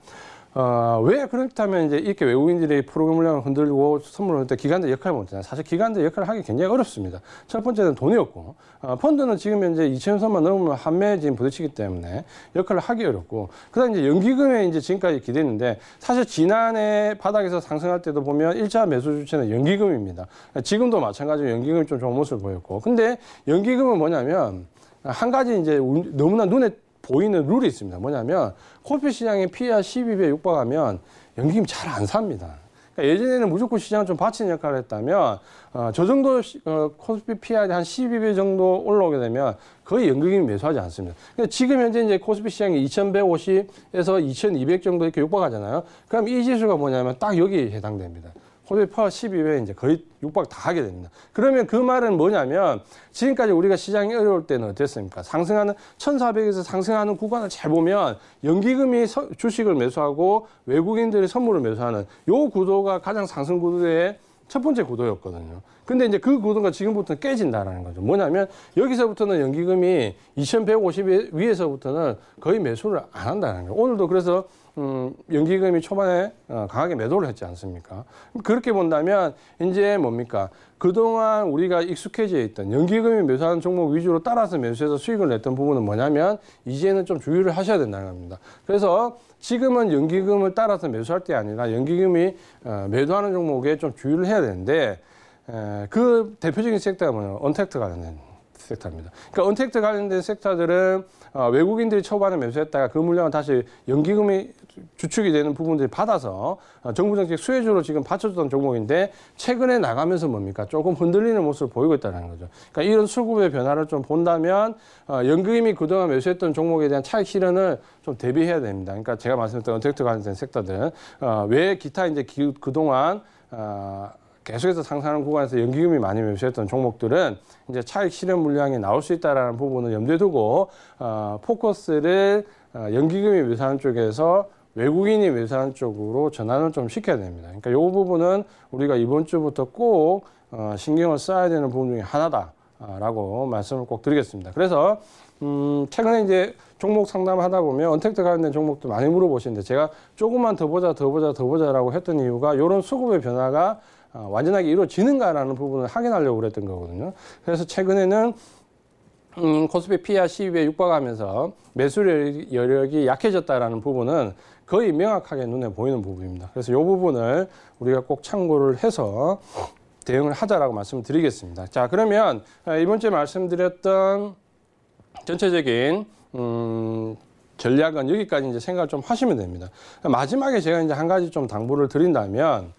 어, 왜 그렇다면 이제 이렇게 외국인들이 프로그램 물량을 흔들고 선물을 할때 기관들 역할을 못하냐. 사실 기관들 역할을 하기 굉장히 어렵습니다. 첫 번째는 돈이 없고, 어, 펀드는 지금 현재 2천 선만 넘으면 한매에 지금 부딪히기 때문에 역할을 하기 어렵고, 그 다음 이제 연기금에 이제 지금까지 기대했는데, 사실 지난해 바닥에서 상승할 때도 보면 일차 매수 주체는 연기금입니다. 지금도 마찬가지로 연기금이 좀 좋은 모습을 보였고, 근데 연기금은 뭐냐면, 한 가지 이제 너무나 눈에 보이는 룰이 있습니다. 뭐냐면 코피 시장의 PER 1 2배 육박하면 연기금 잘안 삽니다. 그러니까 예전에는 무조건 시장을 좀 받치는 역할을 했다면 어, 저 정도 시, 어, 코스피 PR이 한 12배 정도 올라오게 되면 거의 연기금이 매수하지 않습니다. 근데 지금 현재 이제 코스피 시장이 2150에서 2200 정도 이렇게 육박하잖아요. 그럼 이 지수가 뭐냐면 딱 여기에 해당됩니다. 호텔 파워 12회 이제 거의 육박 다 하게 됩니다. 그러면 그 말은 뭐냐면 지금까지 우리가 시장이 어려울 때는 어땠습니까? 상승하는 1,400에서 상승하는 구간을 재 보면 연기금이 주식을 매수하고 외국인들이 선물을 매수하는 요 구도가 가장 상승 구도의 첫 번째 구도였거든요. 근데 이제 그 구도가 지금부터는 깨진다라는 거죠. 뭐냐면 여기서부터는 연기금이 2150 위에서부터는 거의 매수를 안 한다는 거예요. 오늘도 그래서 음, 연기금이 초반에 어, 강하게 매도를 했지 않습니까? 그렇게 본다면 이제 뭡니까? 그동안 우리가 익숙해져 있던 연기금이 매수하는 종목 위주로 따라서 매수해서 수익을 냈던 부분은 뭐냐면 이제는 좀 주의를 하셔야 된다는 겁니다. 그래서 지금은 연기금을 따라서 매수할 때 아니라 연기금이 어, 매도하는 종목에 좀 주의를 해야 되는데 그 대표적인 섹터가 뭐냐면 언택트 관련된 섹터입니다. 그러니까 언택트 관련된 섹터들은 어, 외국인들이 초반에 매수했다가 그 물량을 다시 연기금이 주축이 되는 부분들이 받아서 어, 정부 정책 수혜주로 지금 받쳐주던 종목인데 최근에 나가면서 뭡니까 조금 흔들리는 모습을 보이고 있다는 거죠. 그러니까 이런 수급의 변화를 좀 본다면 어, 연금이 그동안 매수했던 종목에 대한 차익 실현을 좀 대비해야 됩니다. 그러니까 제가 말씀드렸던 언택트 관련된 섹터들 어, 왜 기타 이제 그동안 계속해서 상상하는 구간에서 연기금이 많이 매수했던 종목들은 이제 차익 실현 물량이 나올 수 있다라는 부분을 염두에 두고 어, 포커스를 어, 연기금이 매수하는 쪽에서 외국인이 외산 쪽으로 전환을 좀 시켜야 됩니다. 그러니까 이 부분은 우리가 이번 주부터 꼭 어, 신경을 써야 되는 부분 중에 하나다라고 말씀을 꼭 드리겠습니다. 그래서 음, 최근에 이제 종목 상담하다 보면 언택트 관련된 종목도 많이 물어보시는데 제가 조금만 더 보자, 더 보자, 더 보자라고 했던 이유가 이런 수급의 변화가 어, 완전하게 이루어지는가라는 부분을 확인하려고 그랬던 거거든요. 그래서 최근에는 음, 코스피 피아 12에 육박하면서 매수 여력이 약해졌다라는 부분은 거의 명확하게 눈에 보이는 부분입니다. 그래서 이 부분을 우리가 꼭 참고를 해서 대응을 하자라고 말씀드리겠습니다. 자 그러면 아, 이번 주에 말씀드렸던 전체적인 음, 전략은 여기까지 이제 생각을 좀 하시면 됩니다. 마지막에 제가 이제 한 가지 좀 당부를 드린다면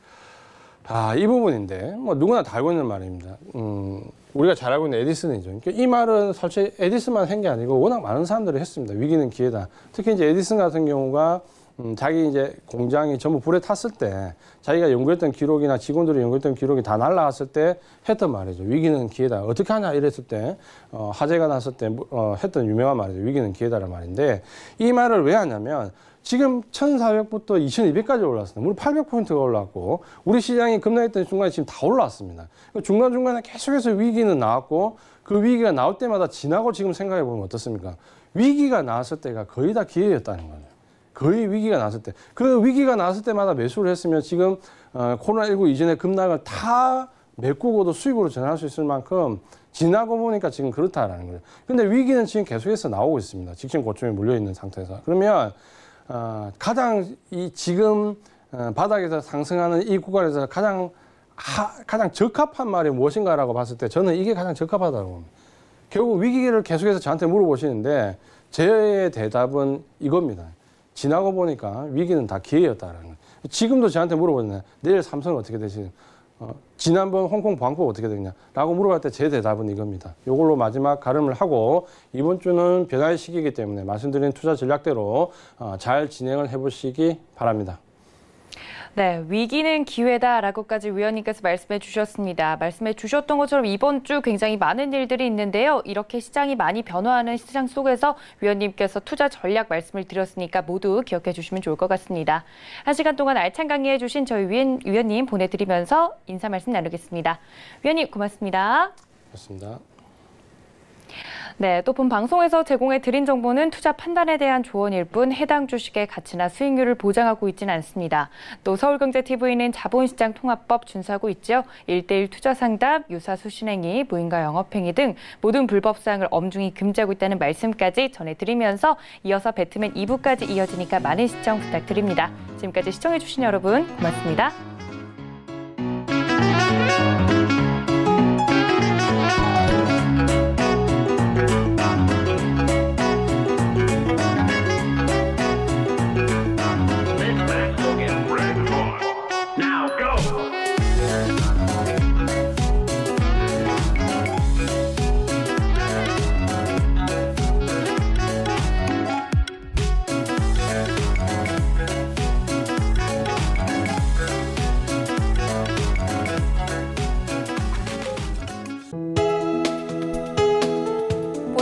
아, 이 부분인데 뭐 누구나 다 알고 있는 말입니다. 음, 우리가 잘 알고 있는 에디슨이죠. 그러니까 이 말은 사실 에디슨만 한 게 아니고 워낙 많은 사람들이 했습니다. 위기는 기회다. 특히 이제 에디슨 같은 경우가 음, 자기 이제 공장이 전부 불에 탔을 때 자기가 연구했던 기록이나 직원들이 연구했던 기록이 다날라왔을때 했던 말이죠. 위기는 기회다. 어떻게 하냐 이랬을 때 어, 화재가 났을 때 뭐, 어, 했던 유명한 말이죠. 위기는 기회다라는 말인데 이 말을 왜 하냐면 지금 1,400부터 2,200까지 올랐습니다. 물려8 0 0트가 올랐고 우리 시장이 급락했던 순간에 지금 다 올라왔습니다. 그 중간중간에 계속해서 위기는 나왔고 그 위기가 나올 때마다 지나고 지금 생각해 보면 어떻습니까? 위기가 나왔을 때가 거의 다 기회였다는 거예요. 거의 위기가 났을 때. 그 위기가 났을 때마다 매수를 했으면 지금 어, 코로나19 이전의 급락을 다 메꾸고도 수익으로 전환할 수 있을 만큼 지나고 보니까 지금 그렇다라는 거예요. 근데 위기는 지금 계속해서 나오고 있습니다. 직전 고점에 몰려 있는 상태에서. 그러면 어, 가장 이 지금 어, 바닥에서 상승하는 이 구간에서 가장 하, 가장 적합한 말이 무엇인가라고 봤을 때 저는 이게 가장 적합하다고 봅니다. 결국 위기를 계속해서 저한테 물어보시는데 제 대답은 이겁니다. 지나고 보니까 위기는 다 기회였다라는 거예요. 지금도 저한테 물어보잖아요. 내일 삼성은 어떻게 되시는 어, 지난번 홍콩 방법 어떻게 되냐라고 물어봤을 때제 대답은 이겁니다. 이걸로 마지막 가름을 하고 이번 주는 변화의 시기이기 때문에 말씀드린 투자 전략대로 어, 잘 진행을 해보시기 바랍니다. 네, 위기는 기회다라고까지 위원님께서 말씀해 주셨습니다. 말씀해 주셨던 것처럼 이번 주 굉장히 많은 일들이 있는데요. 이렇게 시장이 많이 변화하는 시장 속에서 위원님께서 투자 전략 말씀을 드렸으니까 모두 기억해 주시면 좋을 것 같습니다. 한 시간 동안 알찬 강의해 주신 저희 위원, 위원님 보내드리면서 인사 말씀 나누겠습니다. 위원님 고맙습니다. 고맙습니다. 네, 또 본 방송에서 제공해 드린 정보는 투자 판단에 대한 조언일 뿐 해당 주식의 가치나 수익률을 보장하고 있지는 않습니다. 또 서울경제TV는 자본시장 통합법 준수하고 있지요. 대일 투자 상담, 유사 수신행위, 무인가 영업행위 등 모든 불법 사항을 엄중히 금지하고 있다는 말씀까지 전해드리면서 이어서 배트맨 2부까지 이어지니까 많은 시청 부탁드립니다. 지금까지 시청해주신 여러분 고맙습니다.